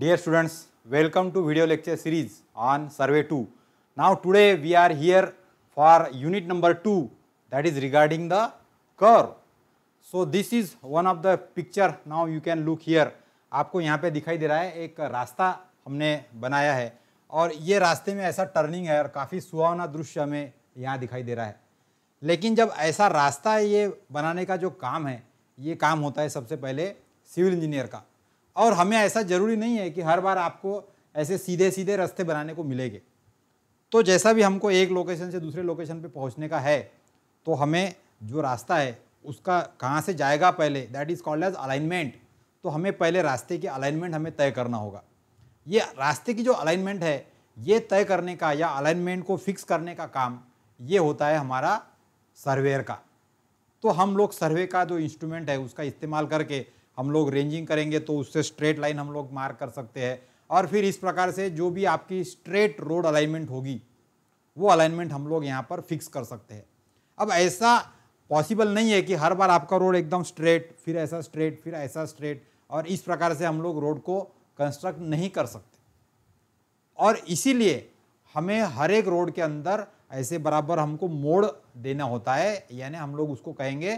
Dear students welcome to video lecture series on survey two now today we are here for unit number two that is regarding the curve so this is one of the picture now you can look here आपको यहाँ पे दिखाई दे रहा है एक रास्ता हमने बनाया है और ये रास्ते में ऐसा टर्निंग है और काफ़ी सुहावना दृश्य हमें यहाँ दिखाई दे रहा है लेकिन जब ऐसा रास्ता ये बनाने का जो काम है ये काम होता है सबसे पहले सिविल इंजीनियर का और हमें ऐसा ज़रूरी नहीं है कि हर बार आपको ऐसे सीधे सीधे रास्ते बनाने को मिलेंगे तो जैसा भी हमको एक लोकेशन से दूसरे लोकेशन पे पहुंचने का है तो हमें जो रास्ता है उसका कहाँ से जाएगा पहले that is called as alignment तो हमें पहले रास्ते की अलाइनमेंट हमें तय करना होगा ये रास्ते की जो अलाइनमेंट है ये तय करने का या अलाइनमेंट को फिक्स करने का काम ये होता है हमारा सर्वेयर का तो हम लोग सर्वे का जो इंस्ट्रूमेंट है उसका इस्तेमाल करके हम लोग रेंजिंग करेंगे तो उससे स्ट्रेट लाइन हम लोग मार्क कर सकते हैं और फिर इस प्रकार से जो भी आपकी स्ट्रेट रोड अलाइनमेंट होगी वो अलाइनमेंट हम लोग यहाँ पर फिक्स कर सकते हैं अब ऐसा पॉसिबल नहीं है कि हर बार आपका रोड एकदम स्ट्रेट फिर ऐसा स्ट्रेट फिर ऐसा स्ट्रेट और इस प्रकार से हम लोग रोड को कंस्ट्रक्ट नहीं कर सकते और इसीलिए हमें हर एक रोड के अंदर ऐसे बराबर हमको मोड़ देना होता है यानी हम लोग उसको कहेंगे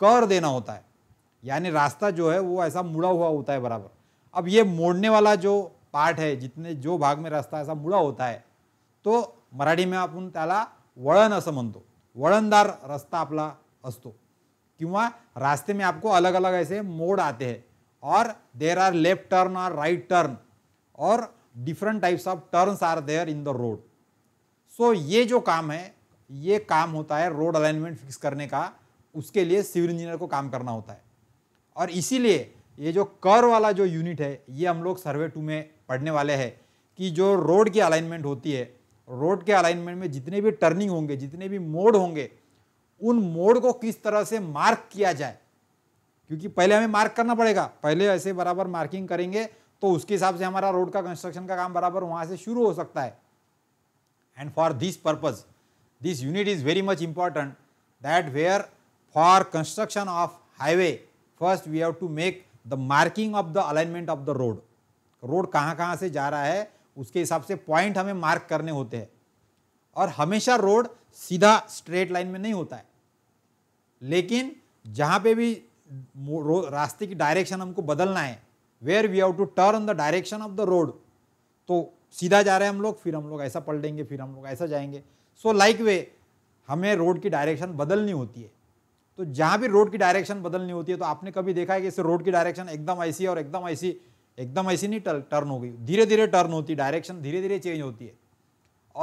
कर देना होता है यानी रास्ता जो है वो ऐसा मुड़ा हुआ होता है बराबर अब ये मोड़ने वाला जो पार्ट है जितने जो भाग में रास्ता ऐसा मुड़ा होता है तो मराठी मराठीमध्ये आपण त्याला वळण असं म्हणतो वळणदार रास्ता आपला असतो किंवा रास्ते में आपको अलग अलग ऐसे मोड आते हैं और देर आर लेफ्ट टर्न और राइट टर्न और different types of turns are there in the road so ये जो काम है ये काम होता है रोड अलाइनमेंट फिक्स करने का उसके लिए सिविल इंजीनियर को काम करना होता है और इसीलिए ये जो कर वाला जो यूनिट है ये हम लोग सर्वे टू में पढ़ने वाले हैं कि जो रोड की अलाइनमेंट होती है रोड के अलाइनमेंट में जितने भी टर्निंग होंगे जितने भी मोड़ होंगे उन मोड़ को किस तरह से मार्क किया जाए क्योंकि पहले हमें मार्क करना पड़ेगा पहले ऐसे बराबर मार्किंग करेंगे तो उसके हिसाब से हमारा रोड का कंस्ट्रक्शन का काम बराबर वहाँ से शुरू हो सकता है and for this purpose this unit is very much important that where for construction of highway first we have to make the marking of the alignment of the road road कहाँ कहाँ से जा रहा है उसके हिसाब से पॉइंट हमें मार्क करने होते हैं और हमेशा रोड सीधा स्ट्रेट लाइन में नहीं होता है लेकिन जहाँ पे भी रास्ते की डायरेक्शन हमको बदलना है where we have to turn the direction of the road तो सीधा जा रहे हैं हम लोग फिर हम लोग ऐसा पलटेंगे फिर हम लोग ऐसा जाएंगे सो लाइक वे हमें रोड की डायरेक्शन बदलनी होती है तो जहाँ भी रोड की डायरेक्शन बदलनी होती है तो आपने कभी देखा है कि इसे रोड की डायरेक्शन एकदम ऐसी और एकदम ऐसी एकदम ऐसी नहीं टर्न हो गई धीरे धीरे टर्न होती है डायरेक्शन धीरे धीरे चेंज होती है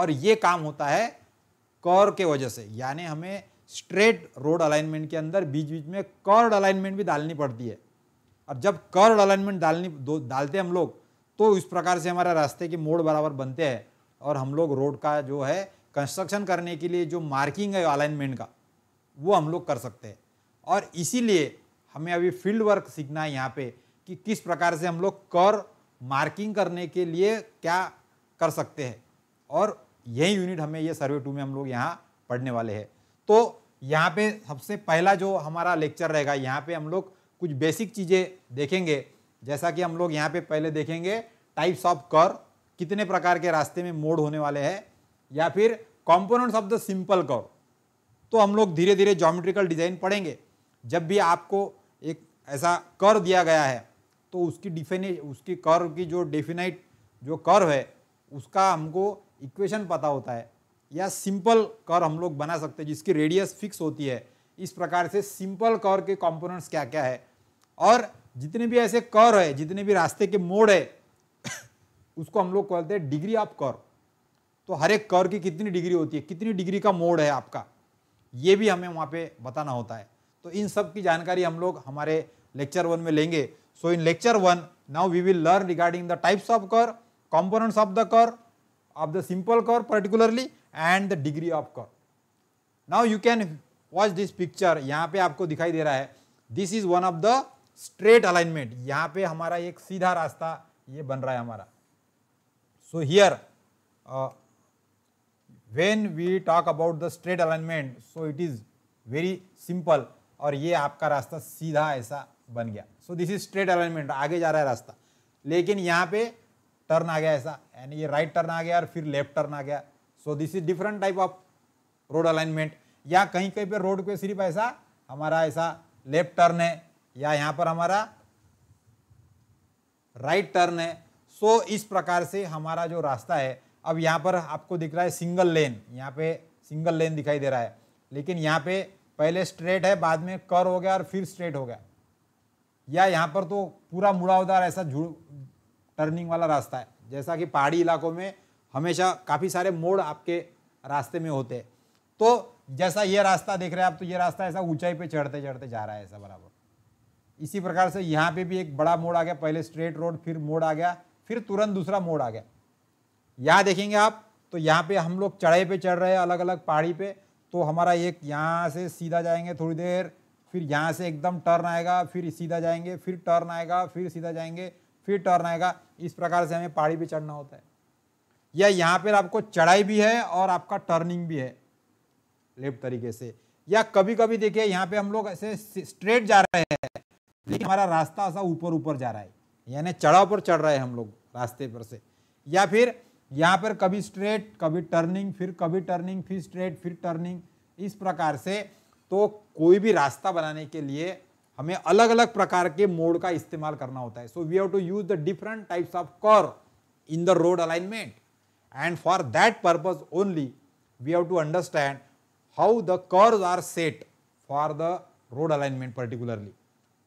और ये काम होता है कर के वजह से यानी हमें स्ट्रेट रोड अलाइनमेंट के अंदर बीच बीच में कर्ड अलाइनमेंट भी डालनी पड़ती है और जब कर्ड अलाइनमेंट डालनी डालते हम लोग तो इस प्रकार से हमारे रास्ते के मोड़ बराबर बनते हैं और हम लोग रोड का जो है कंस्ट्रक्शन करने के लिए जो मार्किंग है अलाइनमेंट का वो हम लोग कर सकते हैं और इसीलिए हमें अभी फील्ड वर्क सीखना है यहाँ पे कि किस प्रकार से हम लोग कर मार्किंग करने के लिए क्या कर सकते हैं और यही यूनिट हमें ये सर्वे टू में हम लोग यहाँ पढ़ने वाले हैं तो यहाँ पे सबसे पहला जो हमारा लेक्चर रहेगा यहाँ पे हम लोग कुछ बेसिक चीज़ें देखेंगे जैसा कि हम लोग यहाँ पे पहले देखेंगे टाइप्स ऑफ कर कितने प्रकार के रास्ते में मोड होने वाले हैं या फिर components of the simple curve तो हम लोग धीरे धीरे जोमेट्रिकल डिज़ाइन पढ़ेंगे जब भी आपको एक ऐसा कर दिया गया है तो उसकी डिफिने उसकी कर की जो डेफिनाइट जो कर है उसका हमको इक्वेशन पता होता है या सिंपल कर हम लोग बना सकते हैं जिसकी रेडियस फिक्स होती है इस प्रकार से सिंपल कर के कंपोनेंट्स क्या क्या है और जितने भी ऐसे कर है जितने भी रास्ते के मोड़ है उसको हम लोग कहते हैं डिग्री ऑफ कर तो हर एक कर की कितनी डिग्री होती है कितनी डिग्री का मोड़ है आपका ये भी हमें वहाँ पे बताना होता है तो इन सब की जानकारी हम लोग हमारे लेक्चर वन में लेंगे so in lecture one now we will learn regarding the types of curve components of the curve of the simple curve particularly and the degree of curve now you can watch this picture यहाँ पे आपको दिखाई दे रहा है this is one of the straight alignment यहाँ पे हमारा एक सीधा रास्ता ये बन रहा है हमारा so here when we talk about the straight alignment so it is very simple और ये आपका रास्ता सीधा ऐसा बन गया so this is straight alignment आगे जा रहा है रास्ता लेकिन यहाँ पे टर्न आ गया ऐसा यानी ये राइट टर्न आ गया और फिर लेफ्ट टर्न आ गया so this is different type of road alignment या कहीं कहीं पे रोड पे सिर्फ ऐसा हमारा ऐसा लेफ्ट टर्न है या यहाँ पर हमारा राइट right टर्न है सो so, इस प्रकार से हमारा जो रास्ता है अब यहाँ पर आपको दिख रहा है सिंगल लेन यहाँ पे सिंगल लेन दिखाई दे रहा है लेकिन यहाँ पे पहले स्ट्रेट है बाद में कर हो गया और फिर स्ट्रेट हो गया या यहाँ पर तो पूरा मुड़ावदार ऐसा झुड़ टर्निंग वाला रास्ता है जैसा कि पहाड़ी इलाकों में हमेशा काफ़ी सारे मोड़ आपके रास्ते में होते तो जैसा ये रास्ता देख रहे हैं आप तो ये रास्ता ऐसा ऊंचाई पे चढ़ते चढ़ते जा रहा है ऐसा बराबर इसी प्रकार से यहाँ पे भी एक बड़ा मोड़ आ गया पहले स्ट्रेट रोड फिर मोड़ आ गया फिर तुरंत दूसरा मोड़ आ गया यहाँ देखेंगे आप तो यहाँ पे हम लोग चढ़ाई पे चढ़ रहे हैं अलग अलग पहाड़ी पे तो हमारा एक यहाँ से सीधा जाएंगे थोड़ी देर फिर यहाँ से एकदम टर्न आएगा फिर सीधा जाएंगे फिर टर्न आएगा फिर सीधा जाएंगे फिर टर्न आएगा इस प्रकार से हमें पहाड़ी पे चढ़ना होता है या यहाँ पर आपको चढ़ाई भी है और आपका टर्निंग भी है लेफ्ट तरीके से या कभी कभी देखिए यहाँ पे हम लोग ऐसे स्ट्रेट जा रहे हैं लेकिन हमारा रास्ता ऐसा ऊपर ऊपर जा रहा है यानी चढ़ाव पर चढ़ रहे हैं हम लोग रास्ते पर से या फिर यहाँ पर कभी स्ट्रेट कभी टर्निंग फिर कभी टर्निंग फिर स्ट्रेट फिर टर्निंग इस प्रकार से तो कोई भी रास्ता बनाने के लिए हमें अलग अलग प्रकार के मोड का इस्तेमाल करना होता है so we have to use the different types of curve in the road alignment and for that purpose only we have to understand how the curves are set for the road alignment particularly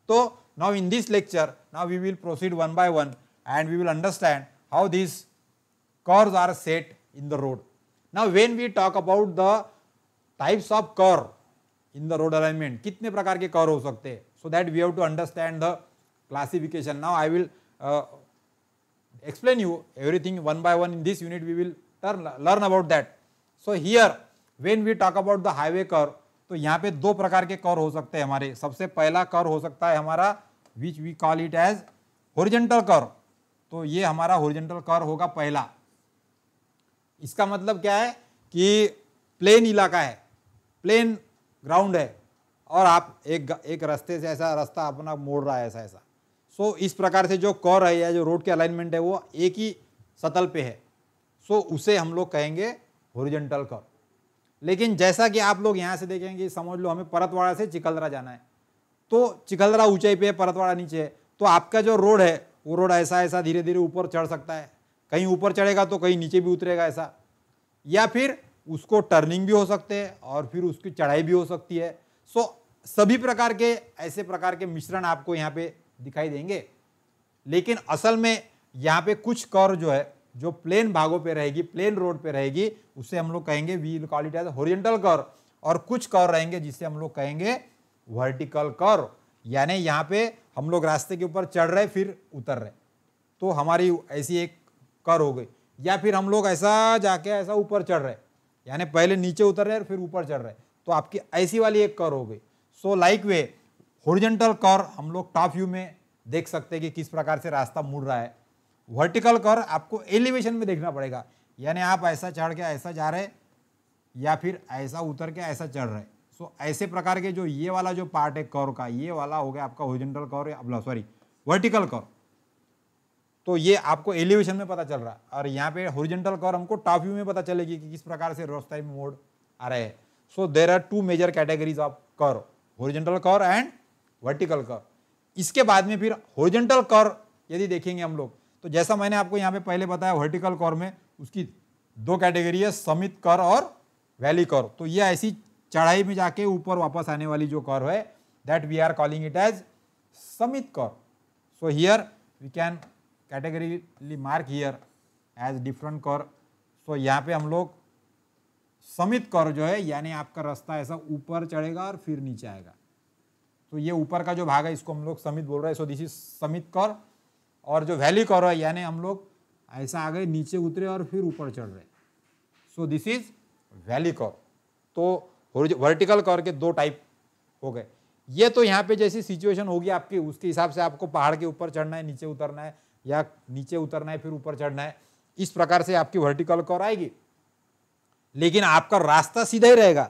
तो now in this lecture now we will proceed one by one and we will understand how this curves are set in the road. Now, when we talk about the types of curve in the road alignment, कितने प्रकार के curve हो सकते हैं So that we have to understand the classification. Now, I will uh, explain you everything one by one in this unit we will turn, learn about that. So here when we talk about the highway curve, तो यहाँ पे दो प्रकार के curve हो सकते हैं हमारे सबसे पहला curve हो सकता है हमारा which we call it as horizontal curve. तो ये हमारा horizontal curve होगा पहला इसका मतलब क्या है कि प्लेन इलाका है प्लेन ग्राउंड है और आप एक एक रास्ते से ऐसा रास्ता अपना मोड़ रहा है ऐसा ऐसा सो so, इस प्रकार से जो कौर है या जो रोड के अलाइनमेंट है वो एक ही सतल पे है सो so, उसे हम लोग कहेंगे होरिजेंटल कौर लेकिन जैसा कि आप लोग यहाँ से देखेंगे समझ लो हमें परतवाड़ा से चिखलदरा जाना है तो चिखलदरा ऊंचाई पे है परतवाड़ा नीचे है तो आपका जो रोड है वो रोड ऐसा ऐसा धीरे धीरे ऊपर चढ़ सकता है कहीं ऊपर चढ़ेगा तो कहीं नीचे भी उतरेगा ऐसा या फिर उसको टर्निंग भी हो सकते हैं और फिर उसकी चढ़ाई भी हो सकती है सो सभी प्रकार के ऐसे प्रकार के मिश्रण आपको यहाँ पे दिखाई देंगे लेकिन असल में यहाँ पे कुछ कर जो है जो प्लेन भागों पे रहेगी प्लेन रोड पे रहेगी उसे हम लोग कहेंगे we call it as horizontal curve और कुछ कर रहेंगे जिसे हम लोग कहेंगे वर्टिकल कर यानी यहाँ पे हम लोग रास्ते के ऊपर चढ़ रहे फिर उतर रहे तो हमारी ऐसी एक कर हो गई या फिर हम लोग ऐसा जाके ऐसा ऊपर चढ़ रहे यानी पहले नीचे उतर रहे और फिर ऊपर चढ़ रहे तो आपकी ऐसी वाली एक कर हो गई सो लाइक वे होरिजेंटल कर हम लोग टॉप व्यू में देख सकते हैं कि किस प्रकार से रास्ता मुड़ रहा है वर्टिकल कर आपको एलिवेशन में देखना पड़ेगा यानी आप ऐसा चढ़ के ऐसा जा रहे या फिर ऐसा उतर के ऐसा चढ़ रहे सो so, ऐसे प्रकार के जो ये वाला जो पार्ट है कर का ये वाला हो गया आपका होरिजेंटल कर अब सॉरी वर्टिकल कर तो ये आपको एलिवेशन में पता चल रहा है और यहाँ पे होरिजेंटल कर हमको टॉप व्यू में पता चलेगी कि किस प्रकार से रोस्ताई मोड आ रहे हैं so there are two major categories of curve horizontal curve and vertical curve इसके बाद में फिर होरिजेंटल कर यदि देखेंगे हम लोग तो जैसा मैंने आपको यहाँ पे पहले बताया वर्टिकल कर में उसकी दो कैटेगरी है समित कर और वैली कर तो ये ऐसी चढ़ाई में जाके ऊपर वापस आने वाली जो कर है that we are calling it as summit curve so here we can categorically mark here as different curve So यहाँ पे हम लोग समित कर जो है यानी आपका रास्ता ऐसा ऊपर चढ़ेगा और फिर नीचे आएगा तो ये ऊपर का जो भाग है इसको हम लोग समित बोल रहे हैं सो दिस इज समित कर और जो वैली कर है यानी हम लोग ऐसा आ गए नीचे उतरे और फिर ऊपर चढ़ रहे सो दिस इज वैली कर तो वर्टिकल कर के दो टाइप हो गए ये तो यहाँ पे जैसी सिचुएशन होगी आपकी उसके हिसाब से आपको पहाड़ के ऊपर चढ़ना है नीचे उतरना है या नीचे उतरना है फिर ऊपर चढ़ना है इस प्रकार से आपकी वर्टिकल कॉर आएगी लेकिन आपका रास्ता सीधा ही रहेगा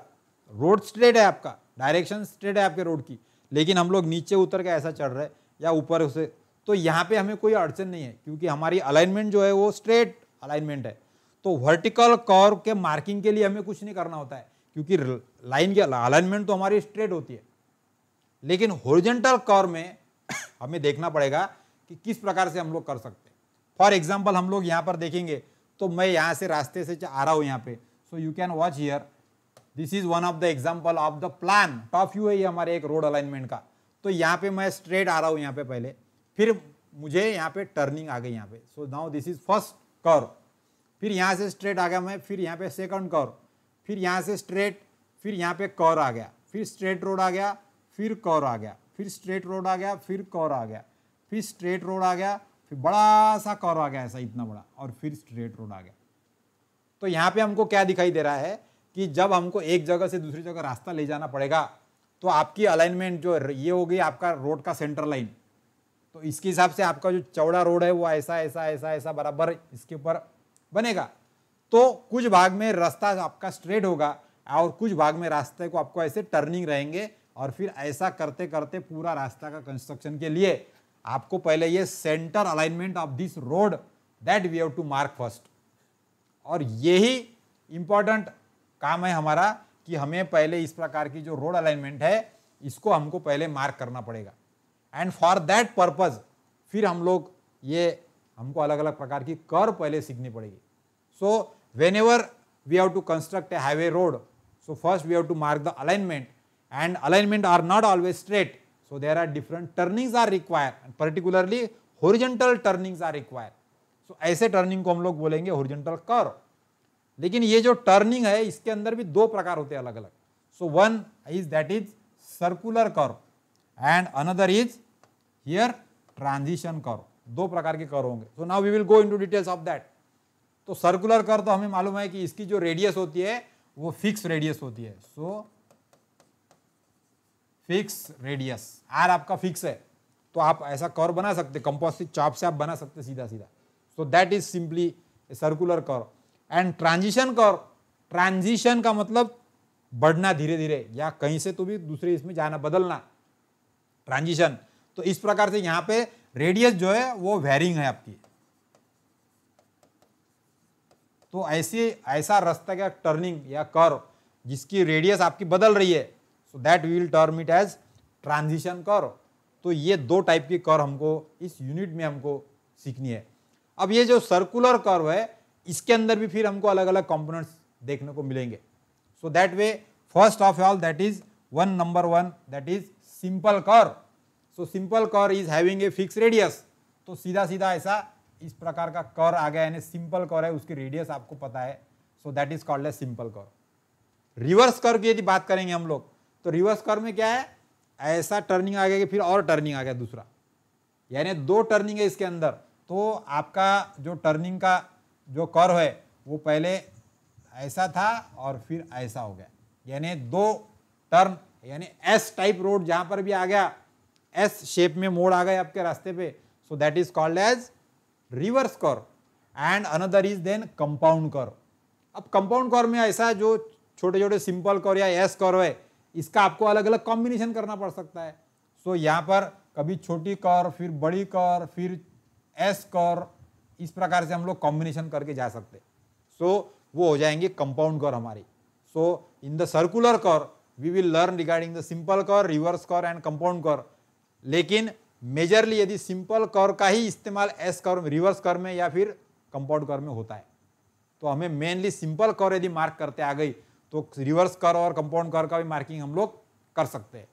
रोड स्ट्रेट है आपका डायरेक्शन स्ट्रेट है आपके रोड की लेकिन हम लोग नीचे उतर के ऐसा चढ़ रहे हैं या ऊपर उसे तो यहाँ पे हमें कोई अड़चन नहीं है क्योंकि हमारी अलाइनमेंट जो है वो स्ट्रेट अलाइनमेंट है तो वर्टिकल कॉर के मार्किंग के लिए हमें कुछ नहीं करना होता है क्योंकि लाइन की अलाइनमेंट तो हमारी स्ट्रेट होती है लेकिन होरिजेंटल कॉर में हमें देखना पड़ेगा कि किस प्रकार से हम लोग कर सकते हैं फॉर एग्जाम्पल हम लोग यहाँ पर देखेंगे तो मैं यहाँ से रास्ते से आ रहा हूँ यहाँ पे so you can watch here this is one of the example of the plan top view है हमारे एक रोड अलाइनमेंट का तो यहाँ पे मैं स्ट्रेट आ रहा हूँ यहाँ पे पहले फिर मुझे यहाँ पे टर्निंग आ गई यहाँ पे so now this is first curve फिर यहाँ से स्ट्रेट आ गया मैं फिर यहाँ पे सेकंड कर फिर यहाँ से स्ट्रेट फिर यहाँ पे कर आ गया फिर स्ट्रेट रोड आ गया फिर कर आ गया फिर स्ट्रेट रोड आ गया फिर कर आ गया फिर स्ट्रेट रोड आ गया फिर बड़ा सा कॉर आ गया ऐसा इतना बड़ा और फिर स्ट्रेट रोड आ गया तो यहाँ पे हमको क्या दिखाई दे रहा है कि जब हमको एक जगह से दूसरी जगह रास्ता ले जाना पड़ेगा तो आपकी अलाइनमेंट जो ये होगी आपका रोड का सेंटर लाइन तो इसके हिसाब से आपका जो चौड़ा रोड है वो ऐसा ऐसा ऐसा ऐसा बराबर इसके ऊपर बनेगा तो कुछ भाग में रास्ता आपका स्ट्रेट होगा और कुछ भाग में रास्ते को आपको ऐसे टर्निंग रहेंगे और फिर ऐसा करते करते पूरा रास्ता का कंस्ट्रक्शन के लिए आपको पहले ये centre alignment of this road that we have to mark first और यही इम्पॉर्टेंट काम है हमारा कि हमें पहले इस प्रकार की जो रोड अलाइनमेंट है इसको हमको पहले मार्क करना पड़ेगा एंड फॉर दैट पर्पज फिर हम लोग ये हमको अलग अलग प्रकार की कर पहले सीखनी पड़ेगी so whenever we have to construct a highway road so first we have to mark the alignment and alignment are not always straight So there are different turnings are required and particularly horizontal turnings are required. So aise turning ko hum log bolenge horizontal curve. lekin ye jo turning hai iske andar bhi do prakar hote हैं alag alag so one is that is circular curve and another is here transition curve दो प्रकार के curve होंगे so now we will go into details of that तो circular curve तो हमें मालूम है कि इसकी जो रेडियस होती है वो फिक्स रेडियस होती है सो फिक्स रेडियस आर आपका फिक्स है तो आप ऐसा कर बना सकते कंपोजिट चॉप से आप बना सकते सीधा सीधा so that is simply circular curve and transition curve transition का मतलब बढ़ना धीरे धीरे या कहीं से तो भी दूसरे इसमें जाना बदलना ट्रांजिशन तो इस प्रकार से यहाँ पे रेडियस जो है वो वेरिंग है आपकी तो ऐसे ऐसा रास्ता क्या टर्निंग या कर जिसकी रेडियस आपकी बदल रही है that we will term it as transition curve तो ये दो टाइप की कर हमको इस यूनिट में हमको सीखनी है अब ये जो सर्कुलर कर्व है इसके अंदर भी फिर हमको अलग अलग कंपोनेंट्स देखने को मिलेंगे so that way first of all that is one number one that is simple curve so simple curve is having a fix radius तो सीधा सीधा ऐसा इस प्रकार का कर आ गया यानी सिंपल कर है उसकी रेडियस आपको पता है so that is called a simple curve reverse curve की यदि बात करेंगे हम लोग तो रिवर्स कर में क्या है ऐसा टर्निंग आ गया कि फिर और टर्निंग आ गया दूसरा यानी दो टर्निंग है इसके अंदर तो आपका जो टर्निंग का जो कर है वो पहले ऐसा था और फिर ऐसा हो गया यानी दो टर्न यानी एस टाइप रोड जहाँ पर भी आ गया एस शेप में मोड़ आ गए आपके रास्ते पे so that is called as reverse curve and another is then compound curve अब कंपाउंड कर में ऐसा जो छोटे छोटे सिंपल कर या एस कर है इसका आपको अलग अलग कॉम्बिनेशन करना पड़ सकता है सो so, यहाँ पर कभी छोटी कर फिर बड़ी कर फिर एस कर इस प्रकार से हम लोग कॉम्बिनेशन करके जा सकते सो so, वो हो जाएंगे कंपाउंड कर हमारी so in the circular curve we will learn regarding the simple curve reverse curve and compound curve लेकिन मेजरली यदि सिंपल कर का ही इस्तेमाल एस कर रिवर्स कर में या फिर कंपाउंड कर में होता है तो हमें मेनली सिंपल कर यदि मार्क करते आ गई तो रिवर्स कर और कंपाउंड कर का भी मार्किंग हम लोग कर सकते हैं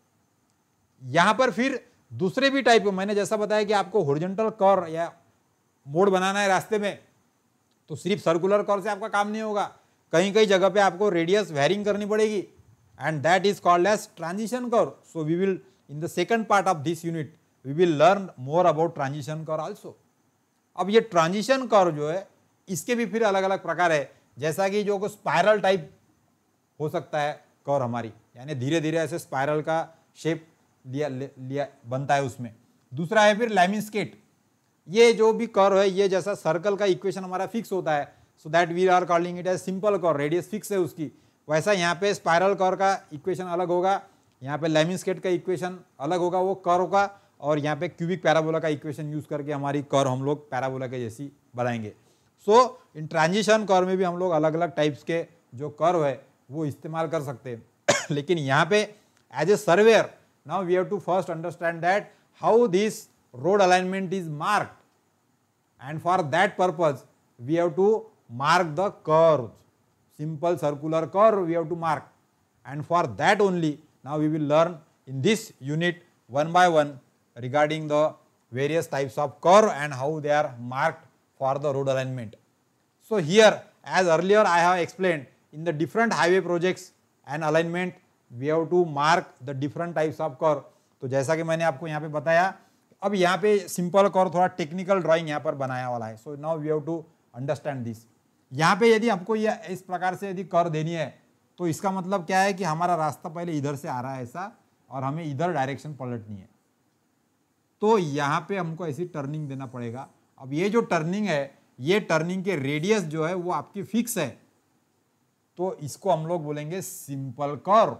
यहां पर फिर दूसरे भी टाइप मैंने जैसा बताया कि आपको होरिजेंटल कर या मोड बनाना है रास्ते में तो सिर्फ सर्कुलर कर से आपका काम नहीं होगा कहीं कहीं जगह पे आपको रेडियस वेरिंग करनी पड़ेगी and that is called as transition curve so we will in the second part of this unit we will learn more about transition curve also अब ये ट्रांजिशन कर जो है इसके भी फिर अलग अलग प्रकार है जैसा कि जो स्पायरल टाइप हो सकता है कौर हमारी यानी धीरे धीरे ऐसे स्पायरल का शेप लिया लिया बनता है उसमें दूसरा है फिर लैमिन स्केट ये जो भी कर है ये जैसा सर्कल का इक्वेशन हमारा फिक्स होता है so that we are calling it as simple curve radius fix है उसकी वैसा यहाँ पे स्पायरल कर का इक्वेशन अलग होगा यहाँ पे लेमिन स्केट का इक्वेशन अलग होगा वो कर का और यहाँ पे क्यूबिक पैराबोला का इक्वेशन यूज करके हमारी कर हम लोग पैराबोला के जैसी बनाएंगे सो इन ट्रांजिशन कर में भी हम लोग अलग अलग टाइप्स के जो कर है वो इस्तेमाल कर सकते हैं लेकिन यहाँ पे as a surveyor now we have to first understand that how this road alignment is mark and for that purpose we have to mark the curve simple circular curve we have to mark and for that only now we will learn in this unit one by one regarding the various types of curve and how they are marked for the road alignment so here as earlier I have explained in the different highway projects and alignment we have to mark the different types of curve तो जैसा कि मैंने आपको यहाँ पे बताया अब यहाँ पे सिंपल कर थोड़ा टेक्निकल ड्राइंग यहाँ पर बनाया वाला है so now we have to understand this यहाँ पे यदि हमको ये इस प्रकार से यदि कर देनी है तो इसका मतलब क्या है कि हमारा रास्ता पहले इधर से आ रहा है ऐसा और हमें इधर डायरेक्शन पलटनी है तो यहाँ पे हमको ऐसी टर्निंग देना पड़ेगा अब ये जो टर्निंग है ये टर्निंग के रेडियस जो है वो आपकी फिक्स है तो इसको हम लोग बोलेंगे सिंपल कर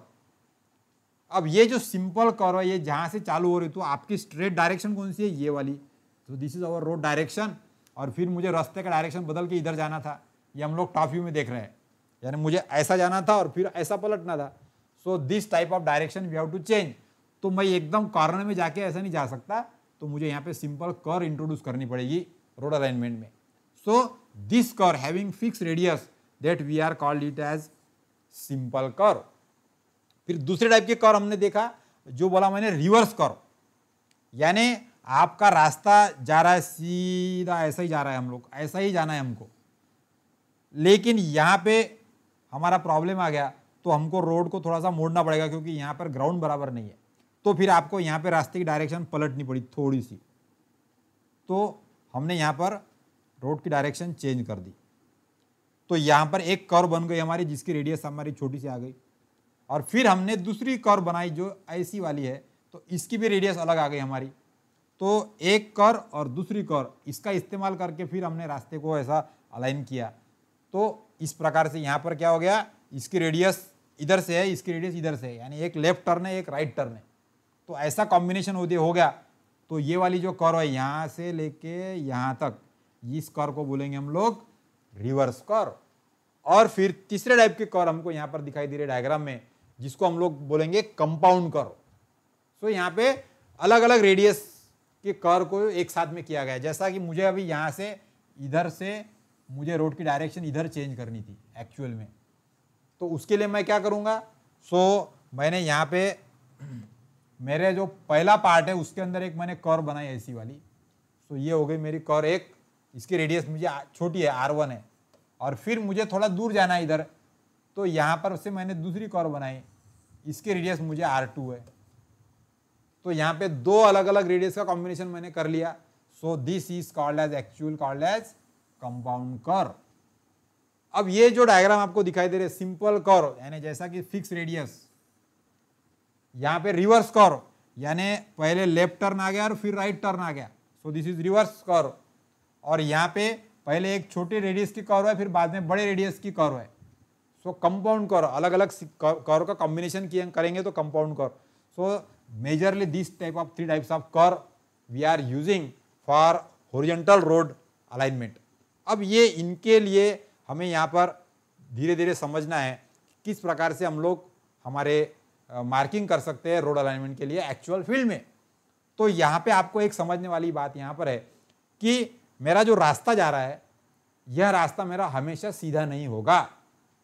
अब ये जो सिंपल कर है ये जहाँ से चालू हो रही तो आपकी स्ट्रेट डायरेक्शन कौन सी है ये वाली तो this is our road direction और फिर मुझे रास्ते का डायरेक्शन बदल के इधर जाना था ये हम लोग टॉप व्यू में देख रहे हैं यानी मुझे ऐसा जाना था और फिर ऐसा पलटना था so this type of direction we have to change तो मैं एकदम कॉर्नर में जाके ऐसा नहीं जा सकता तो मुझे यहाँ पे सिंपल कर इंट्रोड्यूस करनी पड़ेगी रोड अलाइनमेंट में so this curve having fix radius that we are called it as simple curve फिर दूसरे टाइप के कर हमने देखा जो बोला मैंने रिवर्स कर यानी आपका रास्ता जा रहा है सीधा ऐसा ही जा रहा है हम लोग ऐसा ही जाना है हमको लेकिन यहाँ पे हमारा प्रॉब्लम आ गया तो हमको रोड को थोड़ा सा मोड़ना पड़ेगा क्योंकि यहाँ पर ग्राउंड बराबर नहीं है तो फिर आपको यहाँ पे रास्ते की डायरेक्शन पलटनी पड़ी थोड़ी सी तो हमने यहाँ पर रोड की डायरेक्शन चेंज कर दी तो यहाँ पर एक कर बन गई हमारी जिसकी रेडियस हमारी छोटी सी आ गई और फिर हमने दूसरी कर बनाई जो ऐसी वाली है तो इसकी भी रेडियस अलग आ गई हमारी तो एक कर और दूसरी कर इसका इस्तेमाल करके फिर हमने रास्ते को ऐसा अलाइन किया तो इस प्रकार से यहाँ पर क्या हो गया इसकी रेडियस इधर से है इसकी रेडियस इधर से है यानी एक लेफ्ट टर्न है एक राइट टर्न है तो ऐसा कॉम्बिनेशन होते हो गया तो ये वाली जो कर है यहाँ से लेके यहाँ तक इस कर को बोलेंगे हम लोग रिवर्स कर और फिर तीसरे टाइप के कर हमको यहाँ पर दिखाई दे रहे डायग्राम में जिसको हम लोग बोलेंगे कंपाउंड कर सो यहाँ पे अलग अलग रेडियस के कर को एक साथ में किया गया जैसा कि मुझे अभी यहाँ से इधर से मुझे रोड की डायरेक्शन इधर चेंज करनी थी एक्चुअल में तो उसके लिए मैं क्या करूँगा सो so, मैंने यहाँ पे मेरे जो पहला पार्ट है उसके अंदर एक मैंने कर बनाई ऐसी वाली सो so, ये हो गई मेरी कर एक इसकी रेडियस मुझे छोटी है आर वन है और फिर मुझे थोड़ा दूर जाना है इधर तो यहाँ पर से मैंने दूसरी कॉर बनाई इसकी रेडियस मुझे आर टू है तो यहाँ पे दो अलग अलग रेडियस का कॉम्बिनेशन मैंने कर लिया so this is called as actual called as compound curve अब ये जो डायग्राम आपको दिखाई दे रहे सिंपल कर यानी जैसा कि फिक्स रेडियस यहाँ पे रिवर्स कर यानी पहले लेफ्ट टर्न आ गया और फिर राइट टर्न आ गया so this is reverse curve और यहाँ पे पहले एक छोटे रेडियस की कर्व है फिर बाद में बड़े रेडियस की कर्व है सो कंपाउंड कर अलग अलग कर्व का कॉम्बिनेशन किए करेंगे तो compound curve so majorly this type of three types of curve we are using for horizontal road alignment अब ये इनके लिए हमें यहाँ पर धीरे धीरे समझना है कि किस प्रकार से हम लोग हमारे मार्किंग कर सकते हैं रोड अलाइनमेंट के लिए एक्चुअल फील्ड में तो यहाँ पे आपको एक समझने वाली बात यहाँ पर है कि मेरा जो रास्ता जा रहा है यह रास्ता मेरा हमेशा सीधा नहीं होगा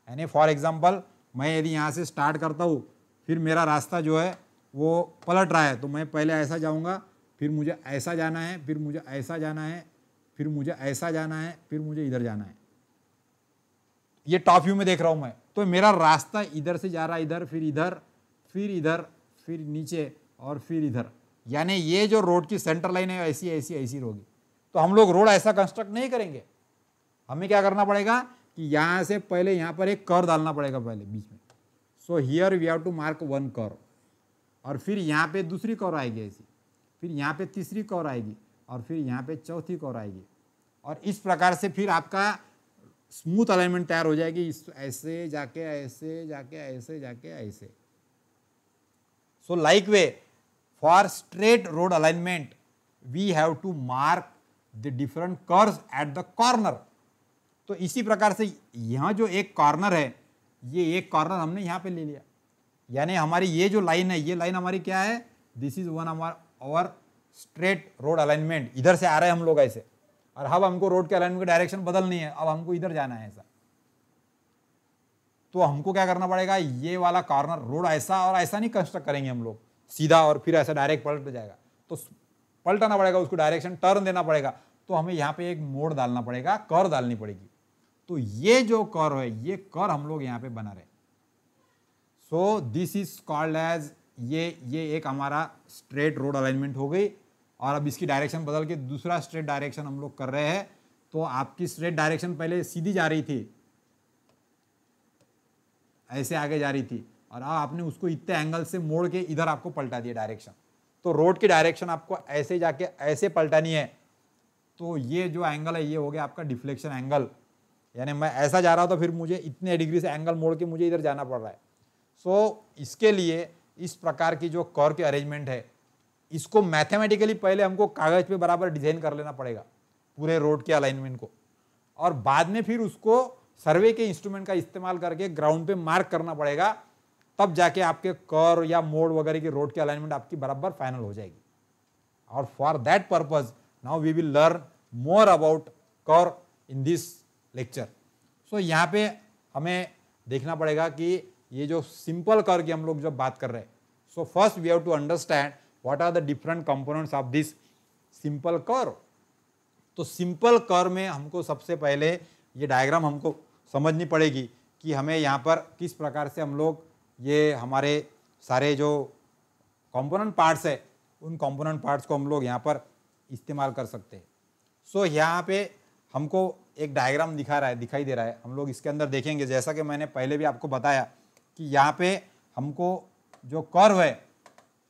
यानी फॉर एग्जाम्पल मैं यदि यहाँ से स्टार्ट करता हूँ फिर मेरा रास्ता जो है वो पलट रहा है तो मैं पहले ऐसा जाऊँगा फिर मुझे ऐसा जाना है फिर मुझे ऐसा जाना है फिर मुझे ऐसा जाना है फिर मुझे इधर जाना है ये टॉप व्यू में देख रहा हूँ मैं तो मेरा रास्ता इधर से जा रहा है इधर फिर इधर फिर इधर फिर नीचे और फिर इधर यानी ये जो रोड की सेंटर लाइन है ऐसी ऐसी ऐसी होगी तो हम लोग रोड ऐसा कंस्ट्रक्ट नहीं करेंगे हमें क्या करना पड़ेगा कि यहाँ से पहले यहाँ पर एक कर डालना पड़ेगा पहले बीच में so here we have to mark one curve और फिर यहाँ पे दूसरी कर आएगी ऐसी फिर यहाँ पे तीसरी कर आएगी और फिर यहाँ पे चौथी कर आएगी और इस प्रकार से फिर आपका स्मूथ अलाइनमेंट तैयार हो जाएगी इस ऐसे जाके ऐसे जाके ऐसे जाके ऐसे so like way for straight road alignment we have to mark the different curves at the corner तो इसी प्रकार से यहाँ जो एक कॉर्नर है ये एक कॉर्नर हमने यहाँ पे ले लिया यानी हमारी ये जो लाइन है ये लाइन हमारी क्या है this is one our our straight road alignment इधर से आ रहे हैं हम लोग ऐसे और अब हमको रोड के अलाइनमेंट डायरेक्शन बदलनी है अब हमको इधर जाना है ऐसा तो हमको क्या करना पड़ेगा ये वाला कॉर्नर रोड ऐसा और ऐसा नहीं कंस्ट्रक्ट करेंगे हम लोग सीधा और फिर ऐसा डायरेक्ट पलट जाएगा तो पलटाना पड़ेगा उसको डायरेक्शन टर्न देना पड़ेगा तो हमें यहाँ पे एक मोड़ डालना पड़ेगा कर डालनी पड़ेगी तो ये जो कर है ये कर हम लोग यहाँ पे बना रहे so this is called as ये ये एक हमारा स्ट्रेट रोड अलाइनमेंट हो गई और अब इसकी डायरेक्शन बदल के दूसरा स्ट्रेट डायरेक्शन हम लोग कर रहे हैं तो आपकी स्ट्रेट डायरेक्शन पहले सीधी जा रही थी ऐसे आगे जा रही थी और आपने उसको इतने एंगल से मोड़ के इधर आपको पलटा दिया डायरेक्शन तो रोड की डायरेक्शन आपको ऐसे जाके ऐसे पलटानी है तो ये जो एंगल है ये हो गया आपका डिफ्लेक्शन एंगल यानी मैं ऐसा जा रहा हूँ तो फिर मुझे इतने डिग्री से एंगल मोड़ के मुझे इधर जाना पड़ रहा है सो so, इसके लिए इस प्रकार की जो कर के अरेंजमेंट है इसको मैथमेटिकली पहले हमको कागज़ पे बराबर डिज़ाइन कर लेना पड़ेगा पूरे रोड के अलाइनमेंट को और बाद में फिर उसको सर्वे के इंस्ट्रूमेंट का इस्तेमाल करके ग्राउंड पे मार्क करना पड़ेगा तब जाके आपके कर या मोड़ वगैरह की रोड की अलाइनमेंट आपकी बराबर फाइनल हो जाएगी और for that purpose now we will learn more about curve in this lecture so यहाँ पे हमें देखना पड़ेगा कि ये जो सिंपल कर की हम लोग जब बात कर रहे हैं so first we have to understand what are the different components of this simple curve तो सिंपल कर में हमको सबसे पहले ये डायग्राम हमको समझनी पड़ेगी कि हमें यहाँ पर किस प्रकार से हम लोग ये हमारे सारे जो कंपोनेंट पार्ट्स है उन कंपोनेंट पार्ट्स को हम लोग यहाँ पर इस्तेमाल कर सकते हैं सो so, यहाँ पे हमको एक डायग्राम दिखा रहा है दिखाई दे रहा है हम लोग इसके अंदर देखेंगे जैसा कि मैंने पहले भी आपको बताया कि यहाँ पे हमको जो कर्व है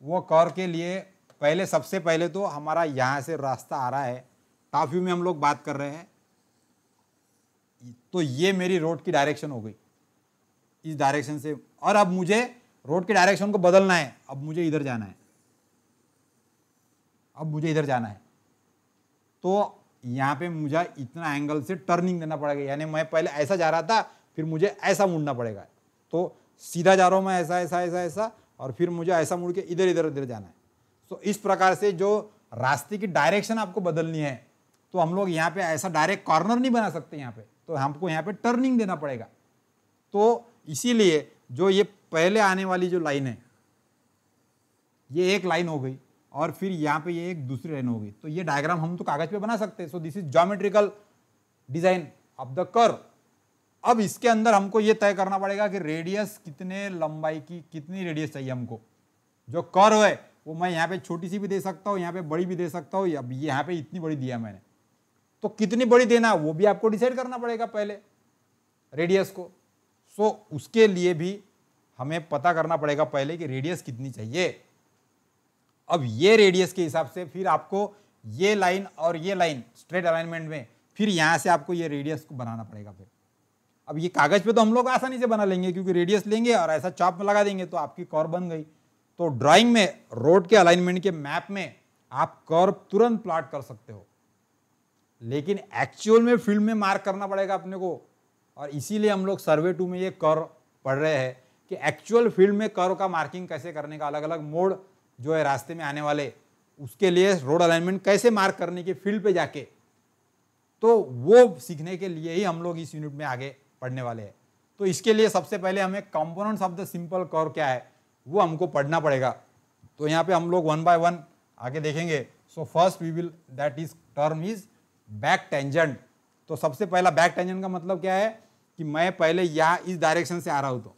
वो कर्व के लिए पहले सबसे पहले तो हमारा यहाँ से रास्ता आ रहा है टाफ्यू में हम लोग बात कर रहे हैं तो ये मेरी रोड की डायरेक्शन हो गई इस डायरेक्शन से और अब मुझे रोड के डायरेक्शन को बदलना है अब मुझे इधर जाना है अब मुझे इधर जाना है तो यहाँ पे मुझे इतना एंगल से टर्निंग देना पड़ेगा यानी मैं पहले ऐसा जा रहा था फिर मुझे ऐसा मुड़ना पड़ेगा तो सीधा जा रहा हूँ मैं ऐसा ऐसा ऐसा ऐसा और फिर मुझे ऐसा मुड़ के इधर इधर उधर जाना है तो इस प्रकार से जो रास्ते की डायरेक्शन आपको बदलनी है तो हम लोग यहाँ पे ऐसा डायरेक्ट कॉर्नर नहीं बना सकते यहाँ पे तो हमको यहाँ पे टर्निंग देना पड़ेगा तो इसीलिए जो ये पहले आने वाली जो लाइन है ये एक लाइन हो गई और फिर यहाँ पे ये एक दूसरी लाइन हो गई तो ये डायग्राम हम तो कागज पे बना सकते हैं so this is geometrical design of the curve अब इसके अंदर हमको ये तय करना पड़ेगा कि रेडियस कितने लंबाई की कितनी रेडियस चाहिए हमको जो कर है वो मैं यहाँ पे छोटी सी भी दे सकता हूँ यहाँ पे बड़ी भी दे सकता हूँ अब यहाँ पे इतनी बड़ी दिया मैंने तो कितनी बड़ी देना वो भी आपको डिसाइड करना पड़ेगा पहले रेडियस को सो तो उसके लिए भी हमें पता करना पड़ेगा पहले कि रेडियस कितनी चाहिए अब ये रेडियस के हिसाब से फिर आपको ये लाइन और ये लाइन स्ट्रेट अलाइनमेंट में फिर यहाँ से आपको ये रेडियस को बनाना पड़ेगा फिर अब ये कागज़ पे तो हम लोग आसानी से बना लेंगे क्योंकि रेडियस लेंगे और ऐसा चॉप लगा देंगे तो आपकी कॉर बन गई तो ड्राइंग में रोड के अलाइनमेंट के मैप में आप कर तुरंत प्लाट कर सकते हो लेकिन एक्चुअल में फील्ड में मार्क करना पड़ेगा अपने को और इसीलिए हम लोग सर्वे टू में ये कर पढ़ रहे हैं कि एक्चुअल फील्ड में कर का मार्किंग कैसे करने का अलग अलग मोड जो है रास्ते में आने वाले उसके लिए रोड अलाइनमेंट कैसे मार्क करने के फील्ड पे जाके तो वो सीखने के लिए ही हम लोग इस यूनिट में आगे पढ़ने वाले हैं तो इसके लिए सबसे पहले हमें कंपोनेंट्स ऑफ द सिंपल कर क्या है वो हमको पढ़ना पड़ेगा तो यहाँ पे हम लोग वन बाय वन आगे देखेंगे so first we will that is term is back tangent तो सबसे पहला बैक टेंजेंट का मतलब क्या है कि मैं पहले यहाँ इस डायरेक्शन से आ रहा हूँ तो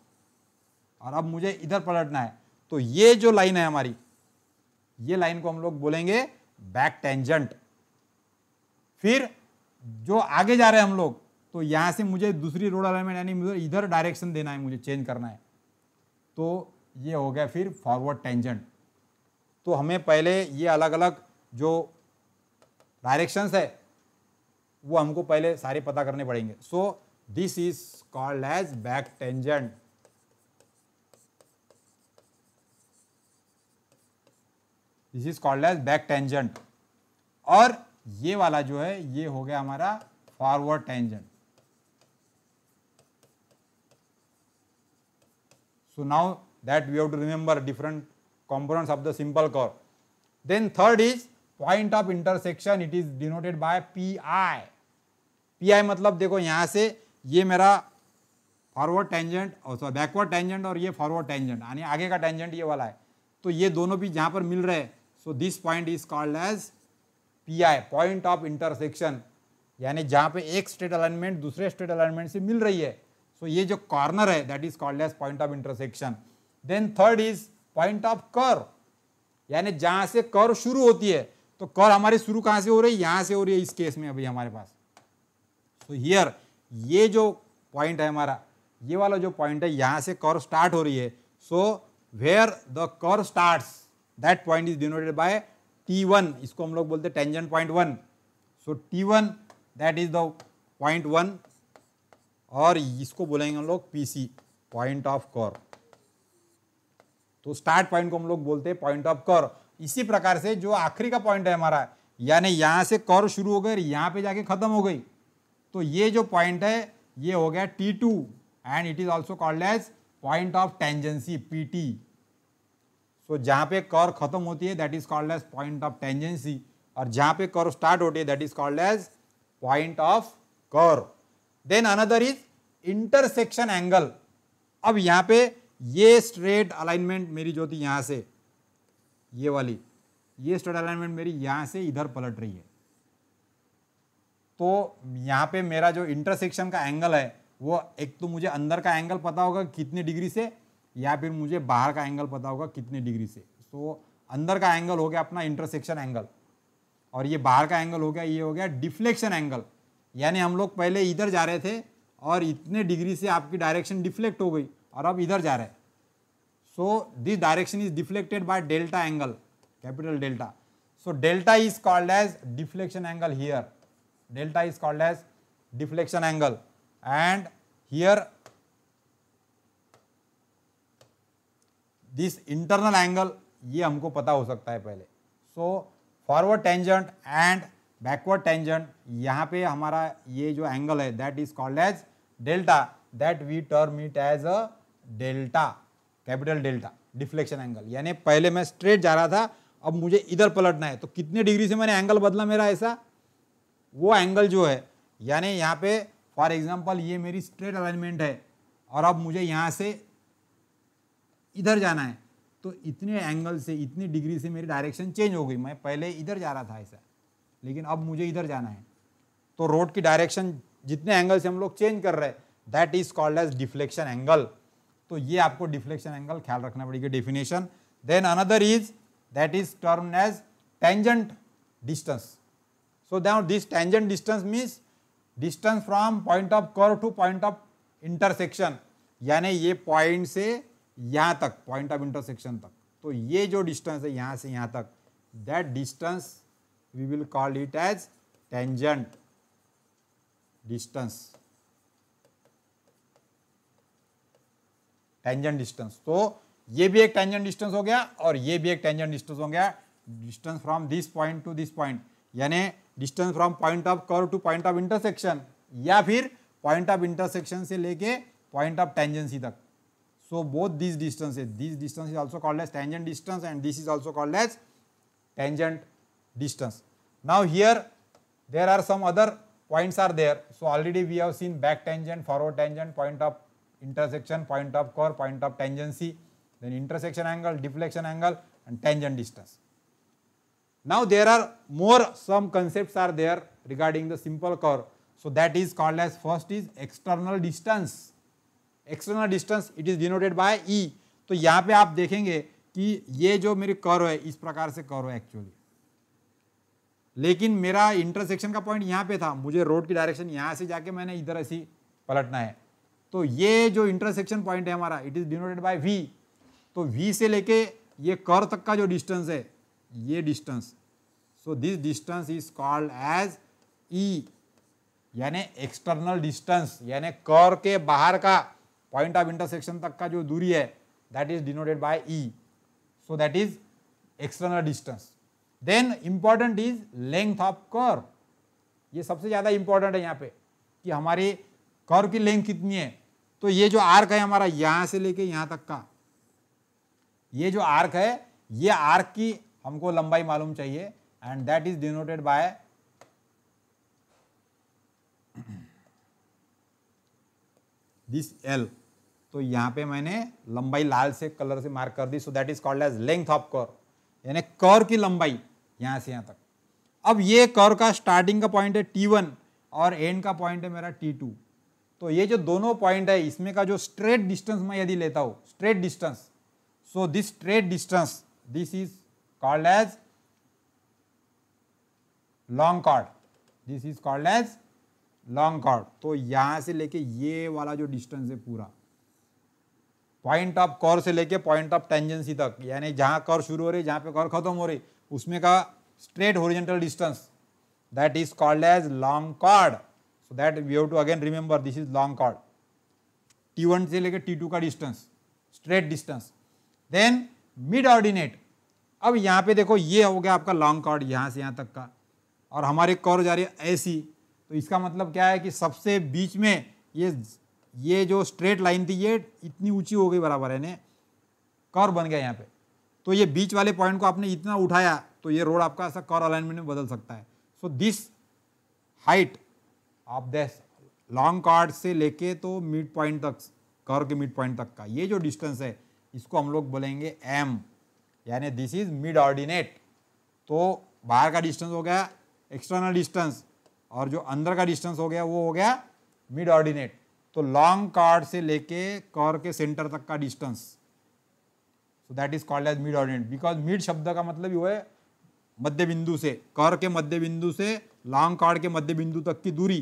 और अब मुझे इधर पलटना है तो ये जो लाइन है हमारी ये लाइन को हम लोग बोलेंगे बैक टेंजेंट फिर जो आगे जा रहे हैं हम लोग तो यहाँ से मुझे दूसरी रोड अलाइनमेंट यानी मुझे इधर डायरेक्शन देना है मुझे चेंज करना है तो ये हो गया फिर फॉरवर्ड टेंजेंट तो हमें पहले ये अलग अलग जो डायरेक्शंस है वो हमको पहले सारे पता करने पड़ेंगे so this is called as back tangent this is called as back tangent और ये वाला जो है ये हो गया हमारा forward tangent so now that we have to remember different component of the simple curve then third is point of intersection it is denoted by P I P मतलब देखो यहाँ से ये मेरा फॉरवर्ड टेंजेंट और सॉरी बैकवर्ड टेंजेंट और ये forward tangent यानी आगे का टेंजेंट ये वाला है तो ये दोनों भी जहाँ पर मिल रहे हैं so this point is called as P I point of intersection यानी जहाँ पे एक स्टेट अलाइनमेंट दूसरे स्टेट अलाइनमेंट से मिल रही है सो so ये जो कॉर्नर है that is called as point of intersection then third is point of curve यानी जहाँ से कर शुरू होती है तो कर हमारी शुरू कहाँ से हो रही है यहाँ से हो रही है इस केस में अभी हमारे पास तो हियर ये जो पॉइंट है हमारा ये वाला जो पॉइंट है यहाँ से कर्व स्टार्ट हो रही है so where the curve start that point is denoted by T one इसको हम लोग बोलते हैं tangent point one so T one that is the point one और इसको बोलेंगे हम लोग पी सी पॉइंट ऑफ कर तो स्टार्ट पॉइंट को हम लोग बोलते हैं पॉइंट ऑफ कर इसी प्रकार से जो आखिरी का पॉइंट है हमारा यानी यहाँ से कर शुरू हो गई यहाँ पे जाके खत्म हो गई तो ये जो पॉइंट है ये हो गया T two and it is also called as point of tangency P T so जहाँ पे कर खत्म होती है that is called as point of tangency और जहाँ पे कर स्टार्ट होती है that is called as point of curve then another is intersection angle अब यहाँ पे ये स्ट्रेट अलाइनमेंट मेरी जो थी यहाँ से ये वाली ये स्ट्रेट अलाइनमेंट मेरी यहाँ से इधर पलट रही है तो यहाँ पे मेरा जो इंटरसेक्शन का एंगल है वो एक तो मुझे अंदर का एंगल पता होगा कितने डिग्री से या फिर मुझे बाहर का एंगल पता होगा कितने डिग्री से so, तो अंदर का एंगल हो गया अपना इंटरसेक्शन एंगल और ये बाहर का एंगल हो गया ये हो गया डिफ्लेक्शन एंगल यानी हम लोग पहले इधर जा रहे थे और इतने डिग्री से आपकी डायरेक्शन डिफ्लेक्ट हो गई और अब इधर जा रहे हैं so this direction is deflected by delta angle capital delta so delta is called as deflection angle here delta is called as deflection angle and here this internal angle ये हमको पता हो सकता है पहले so forward tangent and backward tangent यहाँ पे हमारा ये जो एंगल है that is called as delta that we term it as a delta capital delta deflection angle यानी पहले मैं स्ट्रेट जा रहा था अब मुझे इधर पलटना है तो कितने डिग्री से मैंने एंगल बदला मेरा ऐसा वो एंगल जो है यानी यहाँ पे फॉर एग्जांपल ये मेरी स्ट्रेट अलाइनमेंट है और अब मुझे यहाँ से इधर जाना है तो इतने एंगल से इतनी डिग्री से मेरी डायरेक्शन चेंज हो गई मैं पहले इधर जा रहा था ऐसा लेकिन अब मुझे इधर जाना है तो रोड की डायरेक्शन जितने एंगल से हम लोग चेंज कर रहे हैं that is called as deflection angle तो ये आपको डिफ्लेक्शन एंगल ख्याल रखना पड़ेगा definition then another is that is term as tangent distance So now this tangent distance means distance from point of curve to point of intersection यानी ये point से यहाँ तक point of intersection तक तो ये जो distance है यहाँ से यहाँ तक that distance we will call it as tangent distance tangent distance तो ये भी एक टेंजेंट डिस्टेंस हो गया और ये भी एक टेंजेंट डिस्टेंस हो गया distance from this point to this point यानी distance from point of curve to point of intersection या फिर पॉइंट ऑफ इंटरसेक्शन से लेके पॉइंट ऑफ टेंजेंसी तक so both these distances this distance is also called as tangent distance and this is also called as tangent distance now here there are some other points are there so already we have seen back tangent forward tangent point of intersection point of curve point of tangency then intersection angle deflection angle and tangent distance Now there are more some concepts are there regarding the simple curve. So that is called as first is external distance. External distance it is denoted by E. तो यहाँ पे आप देखेंगे कि ये जो मेरी curve है इस प्रकार से कर्व है एक्चुअली लेकिन मेरा इंटरसेक्शन का पॉइंट यहाँ पे था मुझे रोड की डायरेक्शन यहाँ से जाके मैंने इधर ऐसी पलटना है तो ये जो इंटरसेक्शन पॉइंट है हमारा it is denoted by V तो वी से लेके ये कर तक का जो डिस्टेंस है ये distance so this distance is called as E यानी एक्सटर्नल डिस्टेंस यानी कर के बाहर का पॉइंट ऑफ इंटरसेक्शन तक का जो दूरी है that is denoted by E so that is external distance then important is length of curve ये सबसे ज़्यादा इम्पॉर्टेंट है यहाँ पे कि हमारी कर की लेंथ कितनी है तो ये जो आर्क है हमारा यहाँ से लेके यहाँ तक का ये जो आर्क है ये आर्क की हमको लंबाई मालूम चाहिए and that is denoted by this L तो यहां पे मैंने लंबाई लाल से कलर से मार्क कर दी so that is called as length of curve यानी कर की लंबाई यहां से यहां तक अब ये कर का स्टार्टिंग का पॉइंट है टी वन और एंड का पॉइंट है मेरा टी टू तो ये जो दोनों पॉइंट है इसमें का जो स्ट्रेट डिस्टेंस मैं यदि लेता हूं straight distance so this straight distance this is called as long chord this is called as long chord तो यहां से लेके ये वाला जो डिस्टेंस है पूरा पॉइंट ऑफ कॉर से लेके पॉइंट ऑफ टेंजेंसी तक यानी जहां कॉर शुरू हो रही जहां पे कॉर खत्म हो रही उसमें का straight horizontal distance that is called as long chord so that we have to again remember this is long chord T one से लेके टी का distance straight distance then mid ordinate अब यहाँ पे देखो ये हो गया आपका लॉन्ग कॉर्ड यहाँ से यहाँ तक का और हमारी कॉर्ड जा रही है ऐसी तो इसका मतलब क्या है कि सबसे बीच में ये ये जो स्ट्रेट लाइन थी ये इतनी ऊंची हो गई बराबर है ने कर बन गया यहाँ पे तो ये बीच वाले पॉइंट को आपने इतना उठाया तो ये रोड आपका ऐसा कर अलाइनमेंट में बदल सकता है so this height of this long chord से लेके तो मिड पॉइंट तक कर के मिड पॉइंट तक का ये जो डिस्टेंस है इसको हम लोग बोलेंगे एम यानी दिस इज मिड ऑर्डिनेट तो बाहर का डिस्टेंस हो गया एक्सटर्नल डिस्टेंस और जो अंदर का डिस्टेंस हो गया वो हो गया मिड ऑर्डिनेट तो लॉन्ग कार्ड से लेके कॉर के सेंटर तक का distance so that is called as mid ordinate because mid शब्द का मतलब ये है मध्य बिंदु से कर के मध्य बिंदु से लॉन्ग कार्ड के मध्य बिंदु तक की दूरी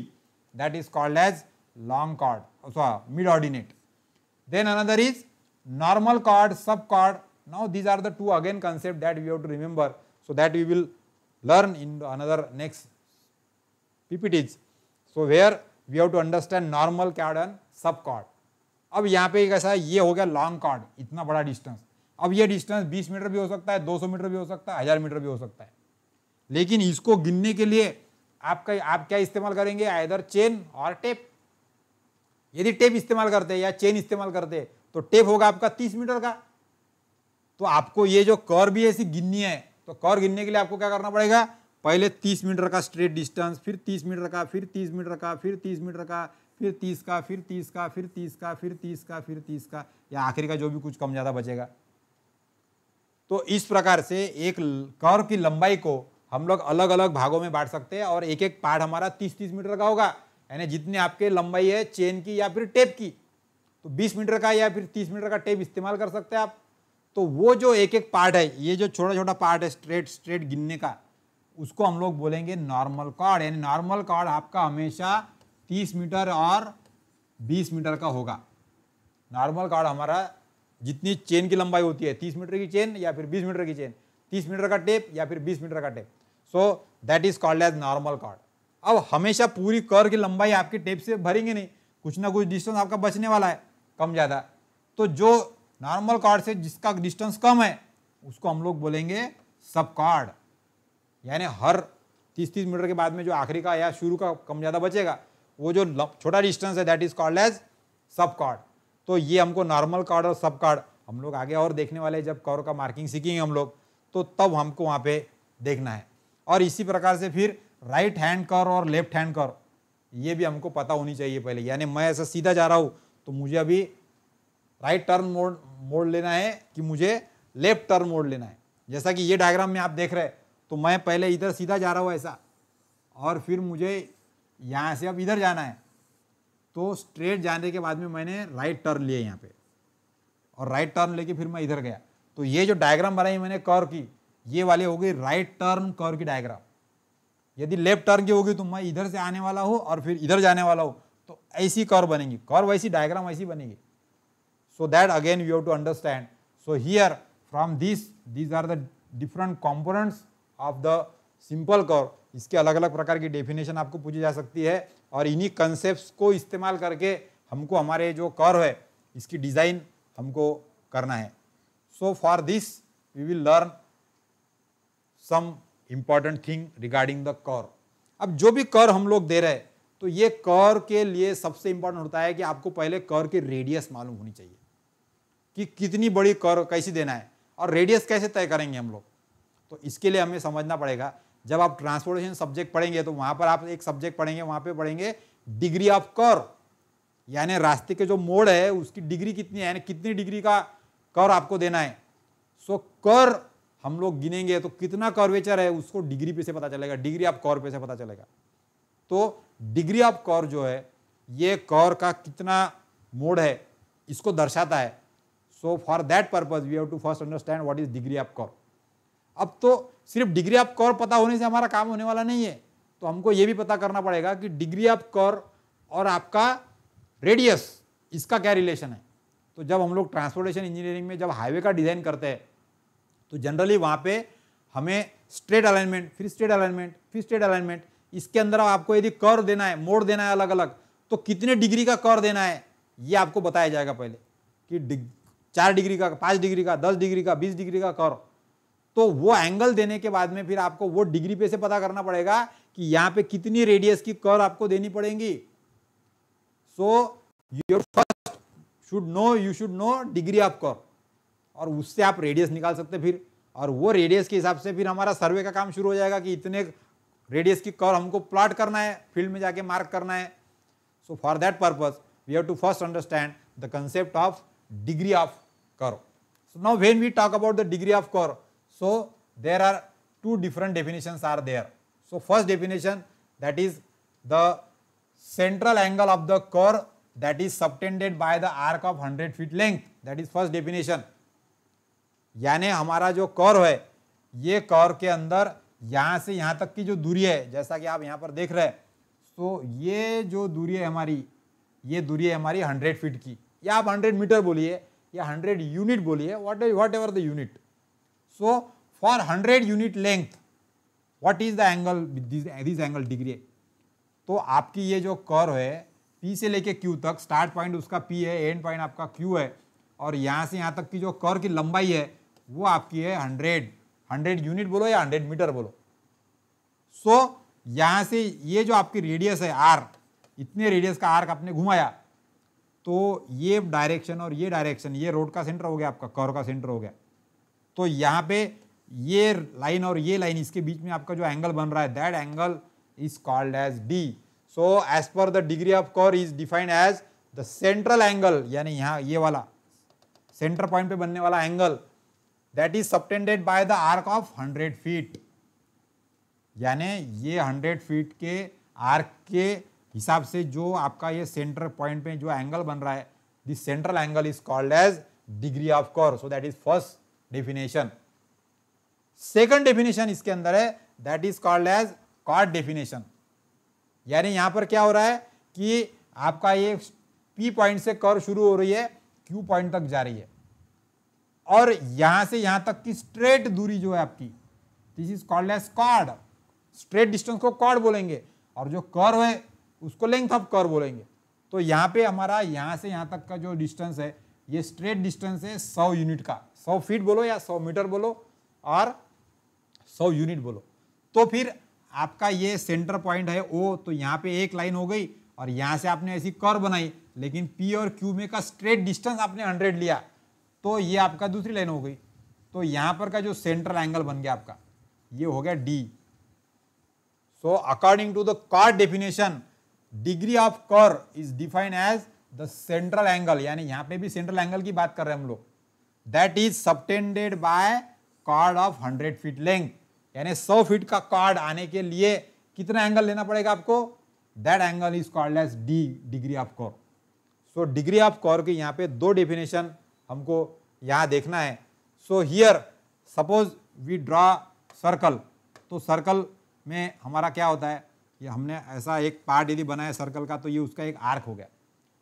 that is called as long chord mid ordinate then another is normal chord sub chord Now these are the two again concept that we have to remember. So that we will learn in another next PPTs. So where we have to understand normal chord and sub chord. अब यहाँ पे कैसा है ये हो गया long cord इतना बड़ा डिस्टेंस अब ये डिस्टेंस 20 मीटर भी हो सकता है 200 मीटर भी हो सकता है 1000 मीटर भी हो सकता है लेकिन इसको गिनने के लिए आपका आप क्या इस्तेमाल करेंगे आइधर चेन और टेप यदि टेप इस्तेमाल करते हैं या चेन इस्तेमाल करते हैं तो टेप होगा आपका 30 मीटर का तो आपको ये जो कर्व भी ऐसी गिननी है तो कर्व गिनने के लिए आपको क्या करना पड़ेगा पहले 30 मीटर का स्ट्रेट डिस्टेंस फिर 30 मीटर का फिर 30 मीटर का फिर 30 मीटर का फिर 30 का फिर 30 का फिर 30 का फिर 30 का फिर 30 का या आखिर का जो भी कुछ कम ज़्यादा बचेगा तो इस प्रकार से एक कर्व की लंबाई को हम लोग अलग अलग भागों में बांट सकते हैं और एक एक पार्ट हमारा तीस तीस मीटर का होगा यानी जितने आपके लंबाई है चेन की या फिर टेप की तो बीस मीटर का या फिर तीस मीटर का टेप इस्तेमाल कर सकते हैं आप तो वो जो एक एक पार्ट है ये जो छोटा छोटा पार्ट है स्ट्रेट स्ट्रेट गिनने का उसको हम लोग बोलेंगे नॉर्मल कॉर्ड यानी नॉर्मल कॉर्ड आपका हमेशा 30 मीटर और 20 मीटर का होगा नॉर्मल कॉर्ड हमारा जितनी चेन की लंबाई होती है 30 मीटर की चेन या फिर 20 मीटर की चेन 30 मीटर का टेप या फिर 20 मीटर का tape so that is called as normal chord अब हमेशा पूरी कर की लंबाई आपके टेप से भरेंगे नहीं कुछ ना कुछ डिस्टेंस आपका बचने वाला है कम ज़्यादा तो जो नॉर्मल कार्ड से जिसका डिस्टेंस कम है उसको हम लोग बोलेंगे सब कार्ड यानी हर तीस तीस मीटर के बाद में जो आखिरी का या शुरू का कम ज़्यादा बचेगा वो जो छोटा डिस्टेंस है that is called as sub chord तो ये हमको नॉर्मल कार्ड और सब कार्ड हम लोग आगे और देखने वाले जब कौर का मार्किंग सीखेंगे हम लोग तो तब हमको वहाँ पे देखना है और इसी प्रकार से फिर राइट हैंड कर और लेफ्ट हैंड कर ये भी हमको पता होनी चाहिए पहले यानी मैं ऐसा सीधा जा रहा हूँ तो मुझे अभी राइट टर्न मोड मोड लेना है कि मुझे लेफ्ट टर्न मोड लेना है जैसा कि ये डायग्राम में आप देख रहे हैं तो मैं पहले इधर सीधा जा रहा हूँ ऐसा और फिर मुझे यहाँ से अब इधर जाना है तो स्ट्रेट जाने के बाद में मैंने राइट टर्न लिया यहाँ पे और राइट टर्न लेके फिर मैं इधर गया तो ये जो डायग्राम बनाई मैंने कर की ये वाली होगी राइट टर्न कर की डायग्राम यदि लेफ्ट टर्न की होगी तो मैं इधर से आने वाला हूँ और फिर इधर जाने वाला हूँ तो ऐसी कर बनेगी कर वैसी डायग्राम वैसी बनेगी So that again you have to understand. So here from this, these are the different components of the simple curve इसके अलग अलग प्रकार की डेफिनेशन आपको पूछी जा सकती है और इन्हीं कंसेप्ट को इस्तेमाल करके हमको हमारे जो कर है इसकी डिज़ाइन हमको करना है so for this we will learn some important thing regarding the curve अब जो भी कर हम लोग दे रहे हैं तो ये कर के लिए सबसे इम्पॉर्टेंट होता है कि आपको पहले कर की रेडियस मालूम होनी चाहिए कि कितनी बड़ी कर कैसी देना है और रेडियस कैसे तय करेंगे हम लोग तो इसके लिए हमें समझना पड़ेगा जब आप ट्रांसपोर्टेशन सब्जेक्ट पढ़ेंगे तो वहाँ पर आप एक सब्जेक्ट पढ़ेंगे वहाँ पे पढ़ेंगे डिग्री ऑफ कर यानी रास्ते के जो मोड़ है उसकी डिग्री कितनी है यानी कितनी डिग्री का कर आपको देना है सो कर हम लोग गिनेंगे तो कितना कर्वेचर है उसको डिग्री पे से पता चलेगा डिग्री ऑफ कर पे से पता चलेगा तो डिग्री ऑफ कर जो है ये कर का कितना मोड है इसको दर्शाता है so for that purpose we have to first understand what is degree of curve अब तो सिर्फ डिग्री ऑफ कॉर पता होने से हमारा काम होने वाला नहीं है तो हमको ये भी पता करना पड़ेगा कि डिग्री ऑफ कॉर और आपका रेडियस इसका क्या रिलेशन है तो जब हम लोग ट्रांसपोर्टेशन इंजीनियरिंग में जब हाईवे का डिज़ाइन करते हैं तो जनरली वहाँ पे हमें स्ट्रेट अलाइनमेंट फिर स्ट्रेट अलाइनमेंट फिर स्ट्रेट अलाइनमेंट इसके अंदर आपको यदि कर देना है मोड़ देना है अलग अलग तो कितने डिग्री का कर देना है ये आपको बताया जाएगा पहले कि चार डिग्री का पाँच डिग्री का दस डिग्री का बीस डिग्री का कर तो वो एंगल देने के बाद में फिर आपको वो डिग्री पे से पता करना पड़ेगा कि यहाँ पे कितनी रेडियस की कर आपको देनी पड़ेगी so your first should know you should know degree of curve और उससे आप रेडियस निकाल सकते फिर और वो रेडियस के हिसाब से फिर हमारा सर्वे का काम शुरू हो जाएगा कि इतने रेडियस की कर हमको प्लॉट करना है फील्ड में जाके मार्क करना है so for that purpose we have to first understand the concept of degree of curve. So now when we talk about the degree of curve, so there are two different definitions are there. So first definition that is the central angle of the curve that is subtended by the arc of 100 feet length that is first definition. याने हमारा जो curve है ये कर के अंदर यहाँ से यहाँ तक की जो दूरी है जैसा कि आप यहाँ पर देख रहे हैं तो ये जो दूरी है हमारी ये दूरी है हमारी 100 फीट की या आप 100 मीटर बोलिए या हंड्रेड यूनिट बोलिए what whatever the unit so for hundred unit length what is the angle this angle degree तो आपकी ये जो कर है पी से लेके क्यू तक स्टार्ट पॉइंट उसका पी है एंड पॉइंट आपका क्यू है और यहाँ से यहाँ तक की जो कर की लंबाई है वो आपकी है हंड्रेड हंड्रेड यूनिट बोलो या हंड्रेड मीटर बोलो सो so, यहाँ से ये जो आपकी रेडियस है आर इतने रेडियस का आर्क आपने घुमाया तो ये डायरेक्शन और ये डायरेक्शन ये रोड का सेंटर हो गया आपका कर्व का सेंटर हो गया तो यहाँ पे ये लाइन और ये लाइन इसके बीच में आपका जो एंगल बन रहा है that angle is called as D so as per the degree of curve is defined as the central angle यानी यहाँ ये वाला सेंटर पॉइंट पे बनने वाला angle that is subtended by the arc of hundred feet यानी ये hundred feet के आर्क के हिसाब से जो आपका ये सेंटर पॉइंट में जो एंगल बन रहा है this central angle is called as degree of curve so that is first definition second definition इसके अंदर है that is called as chord definition यानी यहां पर क्या हो रहा है कि आपका ये पी पॉइंट से कर शुरू हो रही है क्यू पॉइंट तक जा रही है और यहां से यहां तक की स्ट्रेट दूरी जो है आपकी this is called as chord straight distance को कॉर्ड बोलेंगे और जो कर्व है उसको लेंथ ऑफ कर बोलेंगे तो यहाँ पे हमारा यहाँ से यहाँ तक का जो डिस्टेंस है ये स्ट्रेट डिस्टेंस है सौ यूनिट का सौ फीट बोलो या सौ मीटर बोलो और सौ यूनिट बोलो तो फिर आपका ये सेंटर पॉइंट है ओ तो यहाँ पे एक लाइन हो गई और यहाँ से आपने ऐसी कर बनाई लेकिन पी और क्यू में का स्ट्रेट डिस्टेंस आपने हंड्रेड लिया तो ये आपका दूसरी लाइन हो गई तो यहाँ पर का जो सेंट्रल एंगल बन गया आपका ये हो गया D so according to the chord definition degree of curve is defined as the central angle यानी यहां पे भी सेंट्रल एंगल की बात कर रहे हैं हम लोग that is subtended by chord of hundred feet length यानी सौ फीट का कार्ड आने के लिए कितना एंगल लेना पड़ेगा आपको that angle is called as D degree of curve so degree of curve के यहाँ पे दो डेफिनेशन हमको यहाँ देखना है so here suppose we draw circle तो सर्कल में हमारा क्या होता है कि हमने ऐसा एक पार्ट यदि बनाया सर्कल का तो ये उसका एक आर्क हो गया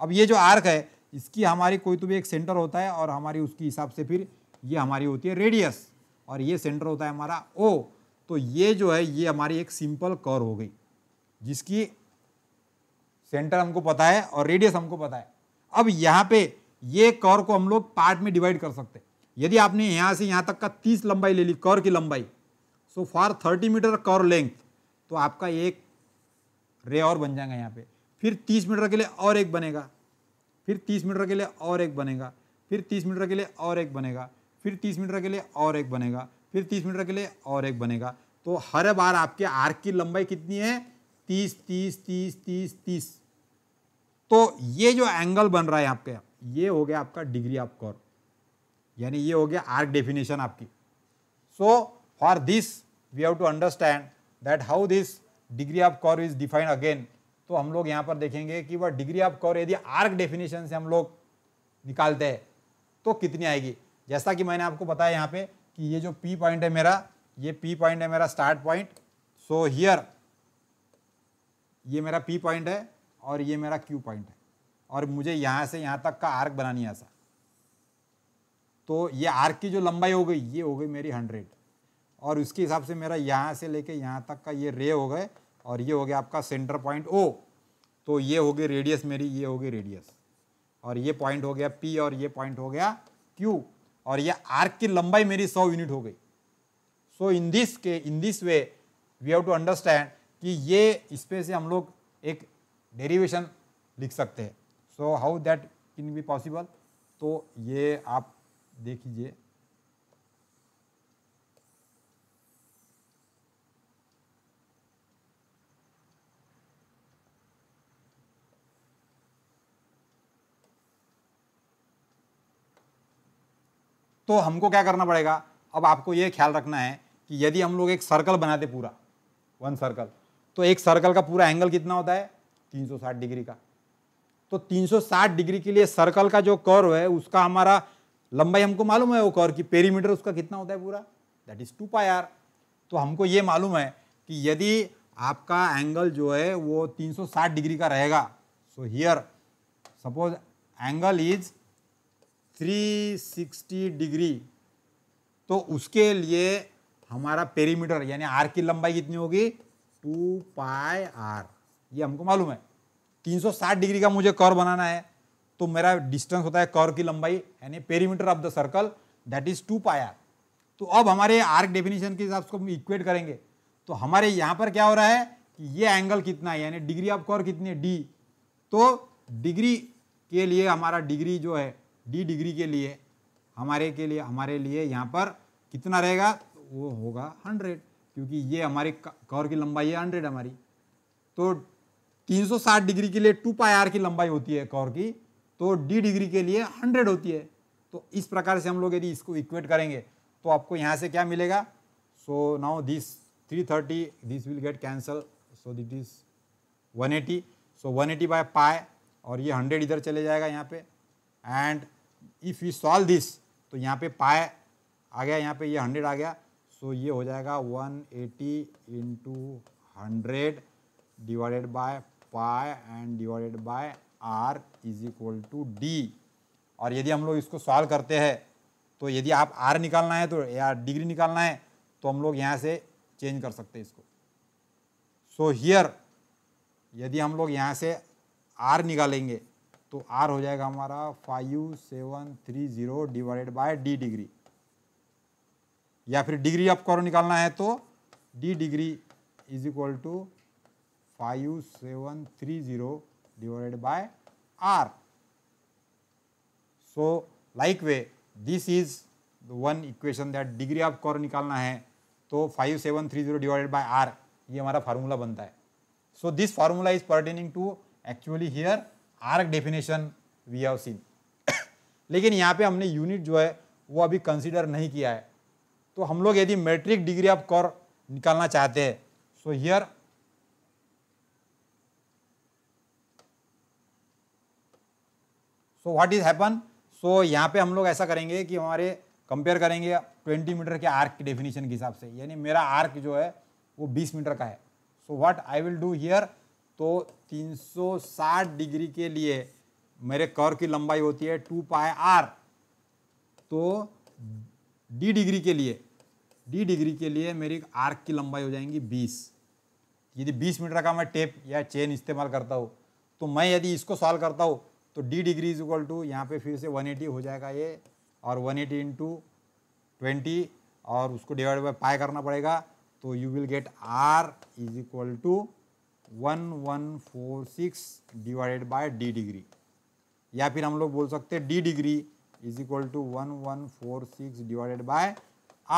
अब ये जो आर्क है इसकी हमारी कोई तो भी एक सेंटर होता है और हमारी उसके हिसाब से फिर ये हमारी होती है रेडियस और ये सेंटर होता है हमारा ओ तो ये जो है ये हमारी एक सिंपल कर हो गई जिसकी सेंटर हमको पता है और रेडियस हमको पता है अब यहाँ पे ये कर को हम लोग पार्ट में डिवाइड कर सकते हैं यदि आपने यहाँ से यहाँ तक का तीस लंबाई ले ली कर की लंबाई so for thirty meter curve length तो आपका एक रे और बन जाएगा यहाँ पे फिर तीस मीटर के लिए और एक बनेगा फिर तीस मीटर के लिए और एक बनेगा फिर तीस मीटर के लिए और एक बनेगा फिर तीस मीटर के लिए और एक बनेगा फिर तीस मीटर के लिए और एक बनेगा तो हर बार आपके आर्क की लंबाई कितनी है तीस तीस तीस तीस तीस तो ये जो एंगल बन रहा है आपके ये हो गया आपका डिग्री ऑफ कॉर यानी ये हो गया आर्क डेफिनेशन आपकी so for this we have to understand that how this degree of curve is defined again तो हम लोग यहाँ पर देखेंगे कि वह डिग्री ऑफ कॉर यदि आर्क डेफिनेशन से हम लोग निकालते हैं तो कितनी आएगी जैसा कि मैंने आपको बताया यहाँ पे कि ये जो पी पॉइंट है मेरा ये पी पॉइंट है मेरा स्टार्ट पॉइंट सो हियर ये मेरा पी पॉइंट है और ये मेरा क्यू पॉइंट है और मुझे यहाँ से यहाँ तक का आर्क बनानी है ऐसा तो ये आर्क की जो लंबाई हो गई ये हो गई मेरी हंड्रेड और उसके हिसाब से मेरा यहाँ से लेके यहाँ तक का ये रे हो गए और ये हो गया आपका सेंटर पॉइंट ओ तो ये होगी रेडियस मेरी ये होगी रेडियस और ये पॉइंट हो गया पी और ये पॉइंट हो गया क्यू और ये आर्क की लंबाई मेरी सौ यूनिट हो गई सो इन दिस के in this way we have to understand कि ये इस पर से हम लोग एक डेरिवेशन लिख सकते हैं so how that can be possible तो ये आप देखिए तो हमको क्या करना पड़ेगा अब आपको ये ख्याल रखना है कि यदि हम लोग एक सर्कल बनाते पूरा वन सर्कल तो एक सर्कल का पूरा एंगल कितना होता है 360 डिग्री का तो 360 डिग्री के लिए सर्कल का जो कर है उसका हमारा लंबाई हमको मालूम है वो कर की पेरीमीटर उसका कितना होता है पूरा that is two pi R तो हमको ये मालूम है कि यदि आपका एंगल जो है वो 360 डिग्री का रहेगा so here suppose angle is 360 degree तो उसके लिए हमारा पेरीमीटर यानी आर की लंबाई कितनी होगी टू पाई आर ये हमको मालूम है 360 डिग्री का मुझे कर बनाना है तो मेरा डिस्टेंस होता है कर की लंबाई यानी perimeter of the circle that is two pi R तो अब हमारे आर्क डेफिनेशन के हिसाब से हम इक्वेट करेंगे तो हमारे यहाँ पर क्या हो रहा है कि ये एंगल कितना है यानी डिग्री ऑफ कर कितनी है डी तो डिग्री के लिए हमारा डिग्री जो है डी डिग्री के लिए हमारे के लिए हमारे लिए यहाँ पर कितना रहेगा वो होगा हंड्रेड क्योंकि ये हमारी कवर की लंबाई है हंड्रेड हमारी तो 360 डिग्री के लिए टू पाई आर की लंबाई होती है कवर की तो डी डिग्री के लिए हंड्रेड होती है तो इस प्रकार से हम लोग यदि इसको इक्वेट करेंगे तो आपको यहाँ से क्या मिलेगा so now this three thirty this will get cancel so that is one eighty so one eighty by pi और ये हंड्रेड इधर चले जाएगा यहाँ पे and if you solve this तो यहाँ पे पाए आ गया यहाँ पे ये हंड्रेड आ गया सो so ये हो जाएगा one eighty into hundred divided by pi and divided by R is equal to D और यदि हम लोग इसको सॉल्व करते हैं तो यदि आप आर निकालना है तो या डिग्री निकालना है तो हम लोग यहाँ से चेंज कर सकते हैं इसको सो so हियर यदि हम लोग यहाँ से आर निकालेंगे तो आर हो जाएगा हमारा five seven three zero divided by D degree या फिर डिग्री ऑफ और निकालना है तो D degree is equal to five seven three zero divided by R so like way this is the one equation that degree of curve निकालना है तो five seven three zero divided by R ये हमारा formula बनता है so this formula is pertaining to actually here arc definition we have seen लेकिन यहाँ पे हमने यूनिट जो है वो अभी कंसिडर नहीं किया है तो हम लोग यदि मेट्रिक डिग्री ऑफ कर निकालना चाहते हैं so here so what is happen so यहाँ पे हम लोग ऐसा करेंगे कि हमारे कंपेयर करेंगे 20 मीटर के आर्क की डेफिनेशन के हिसाब से यानी मेरा आर्क जो है वो 20 मीटर का है so what I will do here तो 360 डिग्री के लिए मेरे कर की लंबाई होती है टू पाए आर तो डी डिग्री के लिए डी डिग्री के लिए मेरी आर्क की लंबाई हो जाएंगी 20 यदि 20 मीटर का मैं टेप या चेन इस्तेमाल करता हूँ तो मैं यदि इसको सॉल्व करता हूँ तो D degree is equal to यहाँ पर फिर से 180 हो जाएगा ये और 180 एटी इंटू ट्वेंटी और उसको डिवाइड बाय पाए करना पड़ेगा तो you will get R is equal to 1146 divided by D degree या फिर हम लोग बोल सकते हैं D degree is equal to one one four six divided by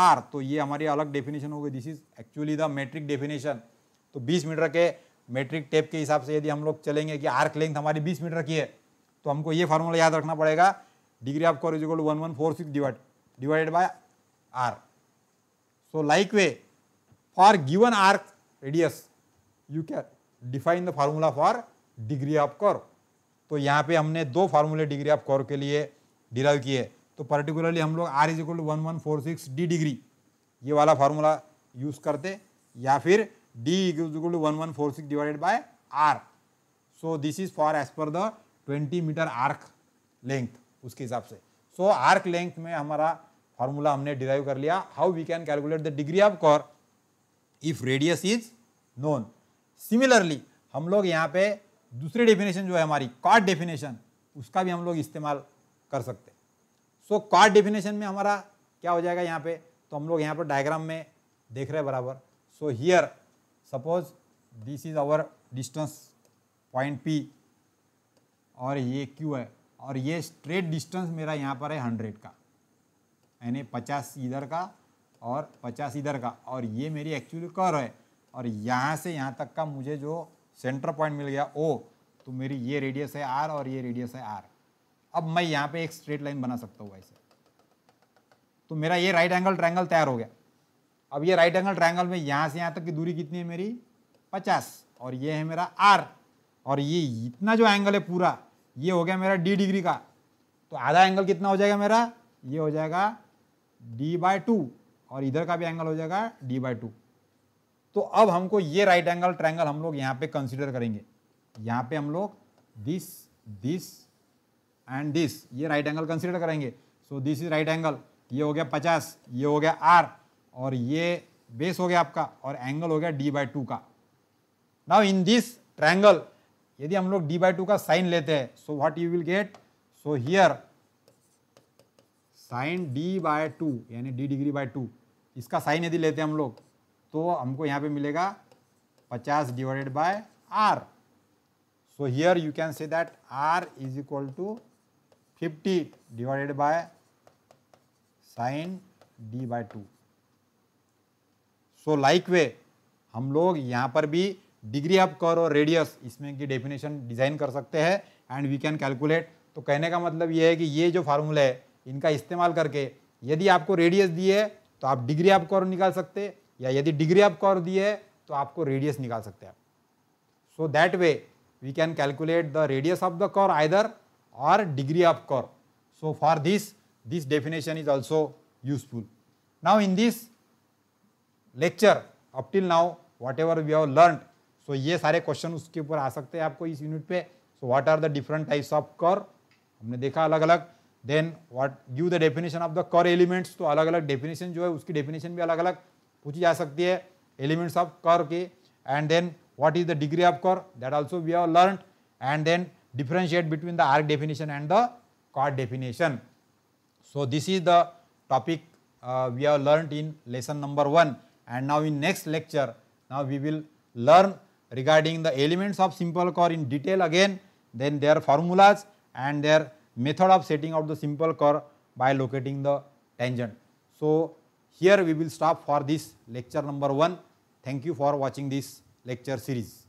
R तो ये हमारी अलग डेफिनेशन हो गई this is actually the metric definition तो 20 मीटर के मेट्रिक टेप के हिसाब से यदि हम लोग चलेंगे कि आर्क लेंथ हमारी 20 मीटर की है तो हमको ये फार्मूला याद रखना पड़ेगा degree of curve is equal to one one four six divide divided by R so like way for given arc radius you can define the formula for degree of curve तो यहाँ पे हमने दो फार्मूले degree of curve के लिए derive किए तो पर्टिकुलरली हम लोग R is equal to one one four six D degree ये वाला फार्मूला यूज़ करते या फिर D is equal to one one four six divided by R so this is for as per the twenty meter arc length उसके हिसाब से सो arc length में हमारा फार्मूला हमने डिराइव कर लिया how we can calculate the degree of curve if radius is known similarly हम लोग यहाँ पे दूसरी डेफिनेशन जो है हमारी कॉट डेफिनेशन उसका भी हम लोग इस्तेमाल कर सकते हैं सो कॉट डेफिनेशन में हमारा क्या हो जाएगा यहाँ पे तो हम लोग यहाँ पर डायग्राम में देख रहे हैं बराबर so here suppose this is our distance point P और ये क्यू है और ये स्ट्रेट डिस्टेंस मेरा यहाँ पर है हंड्रेड का यानी पचास इधर का और पचास इधर का और ये मेरी एक्चुअली कर है और यहाँ से यहाँ तक का मुझे जो सेंटर पॉइंट मिल गया ओ तो मेरी ये रेडियस है आर और ये रेडियस है आर अब मैं यहाँ पे एक स्ट्रेट लाइन बना सकता हूँ ऐसे तो मेरा ये राइट एंगल ट्रैंगल तैयार हो गया अब ये राइट एंगल ट्रैंगल में यहाँ से यहाँ तक की दूरी कितनी है मेरी पचास और ये है मेरा आर और ये इतना जो एंगल है पूरा ये हो गया मेरा डी डिग्री का तो आधा एंगल कितना हो जाएगा मेरा ये हो जाएगा डी बाय टू और इधर का भी एंगल हो जाएगा डी बाय टू तो अब हमको ये राइट एंगल ट्रायंगल हम लोग यहाँ पे कंसिडर करेंगे यहाँ पे हम लोग दिस दिस एंड दिस ये राइट एंगल कंसिडर करेंगे so this is right angle ये हो गया पचास ये हो गया आर और ये बेस हो गया आपका और एंगल हो गया डी बाई टू का नाउ इन दिस ट्रायंगल यदि हम लोग डी बाई टू का साइन लेते हैं so what you will get so here sine D by two यानी डी डिग्री बाय टू इसका साइन यदि लेते हैं हम लोग तो हमको यहाँ पे मिलेगा 50 divided by R so here you can say that R is equal to 50 divided by sine D by two so like way हम लोग यहाँ पर भी डिग्री ऑफ कर और रेडियस इसमें की डेफिनेशन डिज़ाइन कर सकते हैं एंड वी कैन कैलकुलेट तो कहने का मतलब ये है कि ये जो फार्मूला है इनका इस्तेमाल करके यदि आपको रेडियस दिए तो आप डिग्री ऑफ कर निकाल सकते या यदि डिग्री ऑफ और दी है तो आपको रेडियस निकाल सकते हैं so that way we can calculate the radius of the curve either और degree of curve for this this definition is also useful now in this lecture up till now whatever we have learn so ये सारे question उसके ऊपर आ सकते हैं आपको इस unit पे so what are the different types of curve हमने देखा अलग अलग then what give the definition of the curve elements तो अलग अलग डेफिनेशन जो है उसकी डेफिनेशन भी अलग अलग पूछी जा सकती है एलिमेंट्स ऑफ कर के and then what is the degree of curve that also we are learn and then differentiate between the arc definition and the chord definition so this is the topic we are learn in lesson number one and now in next lecture now we will learn regarding the elements of simple curve in detail again then their formulas and their method of setting out the simple कर bye locating the tangent so Here we will stop for this lecture number 1. Thank you for watching this lecture series.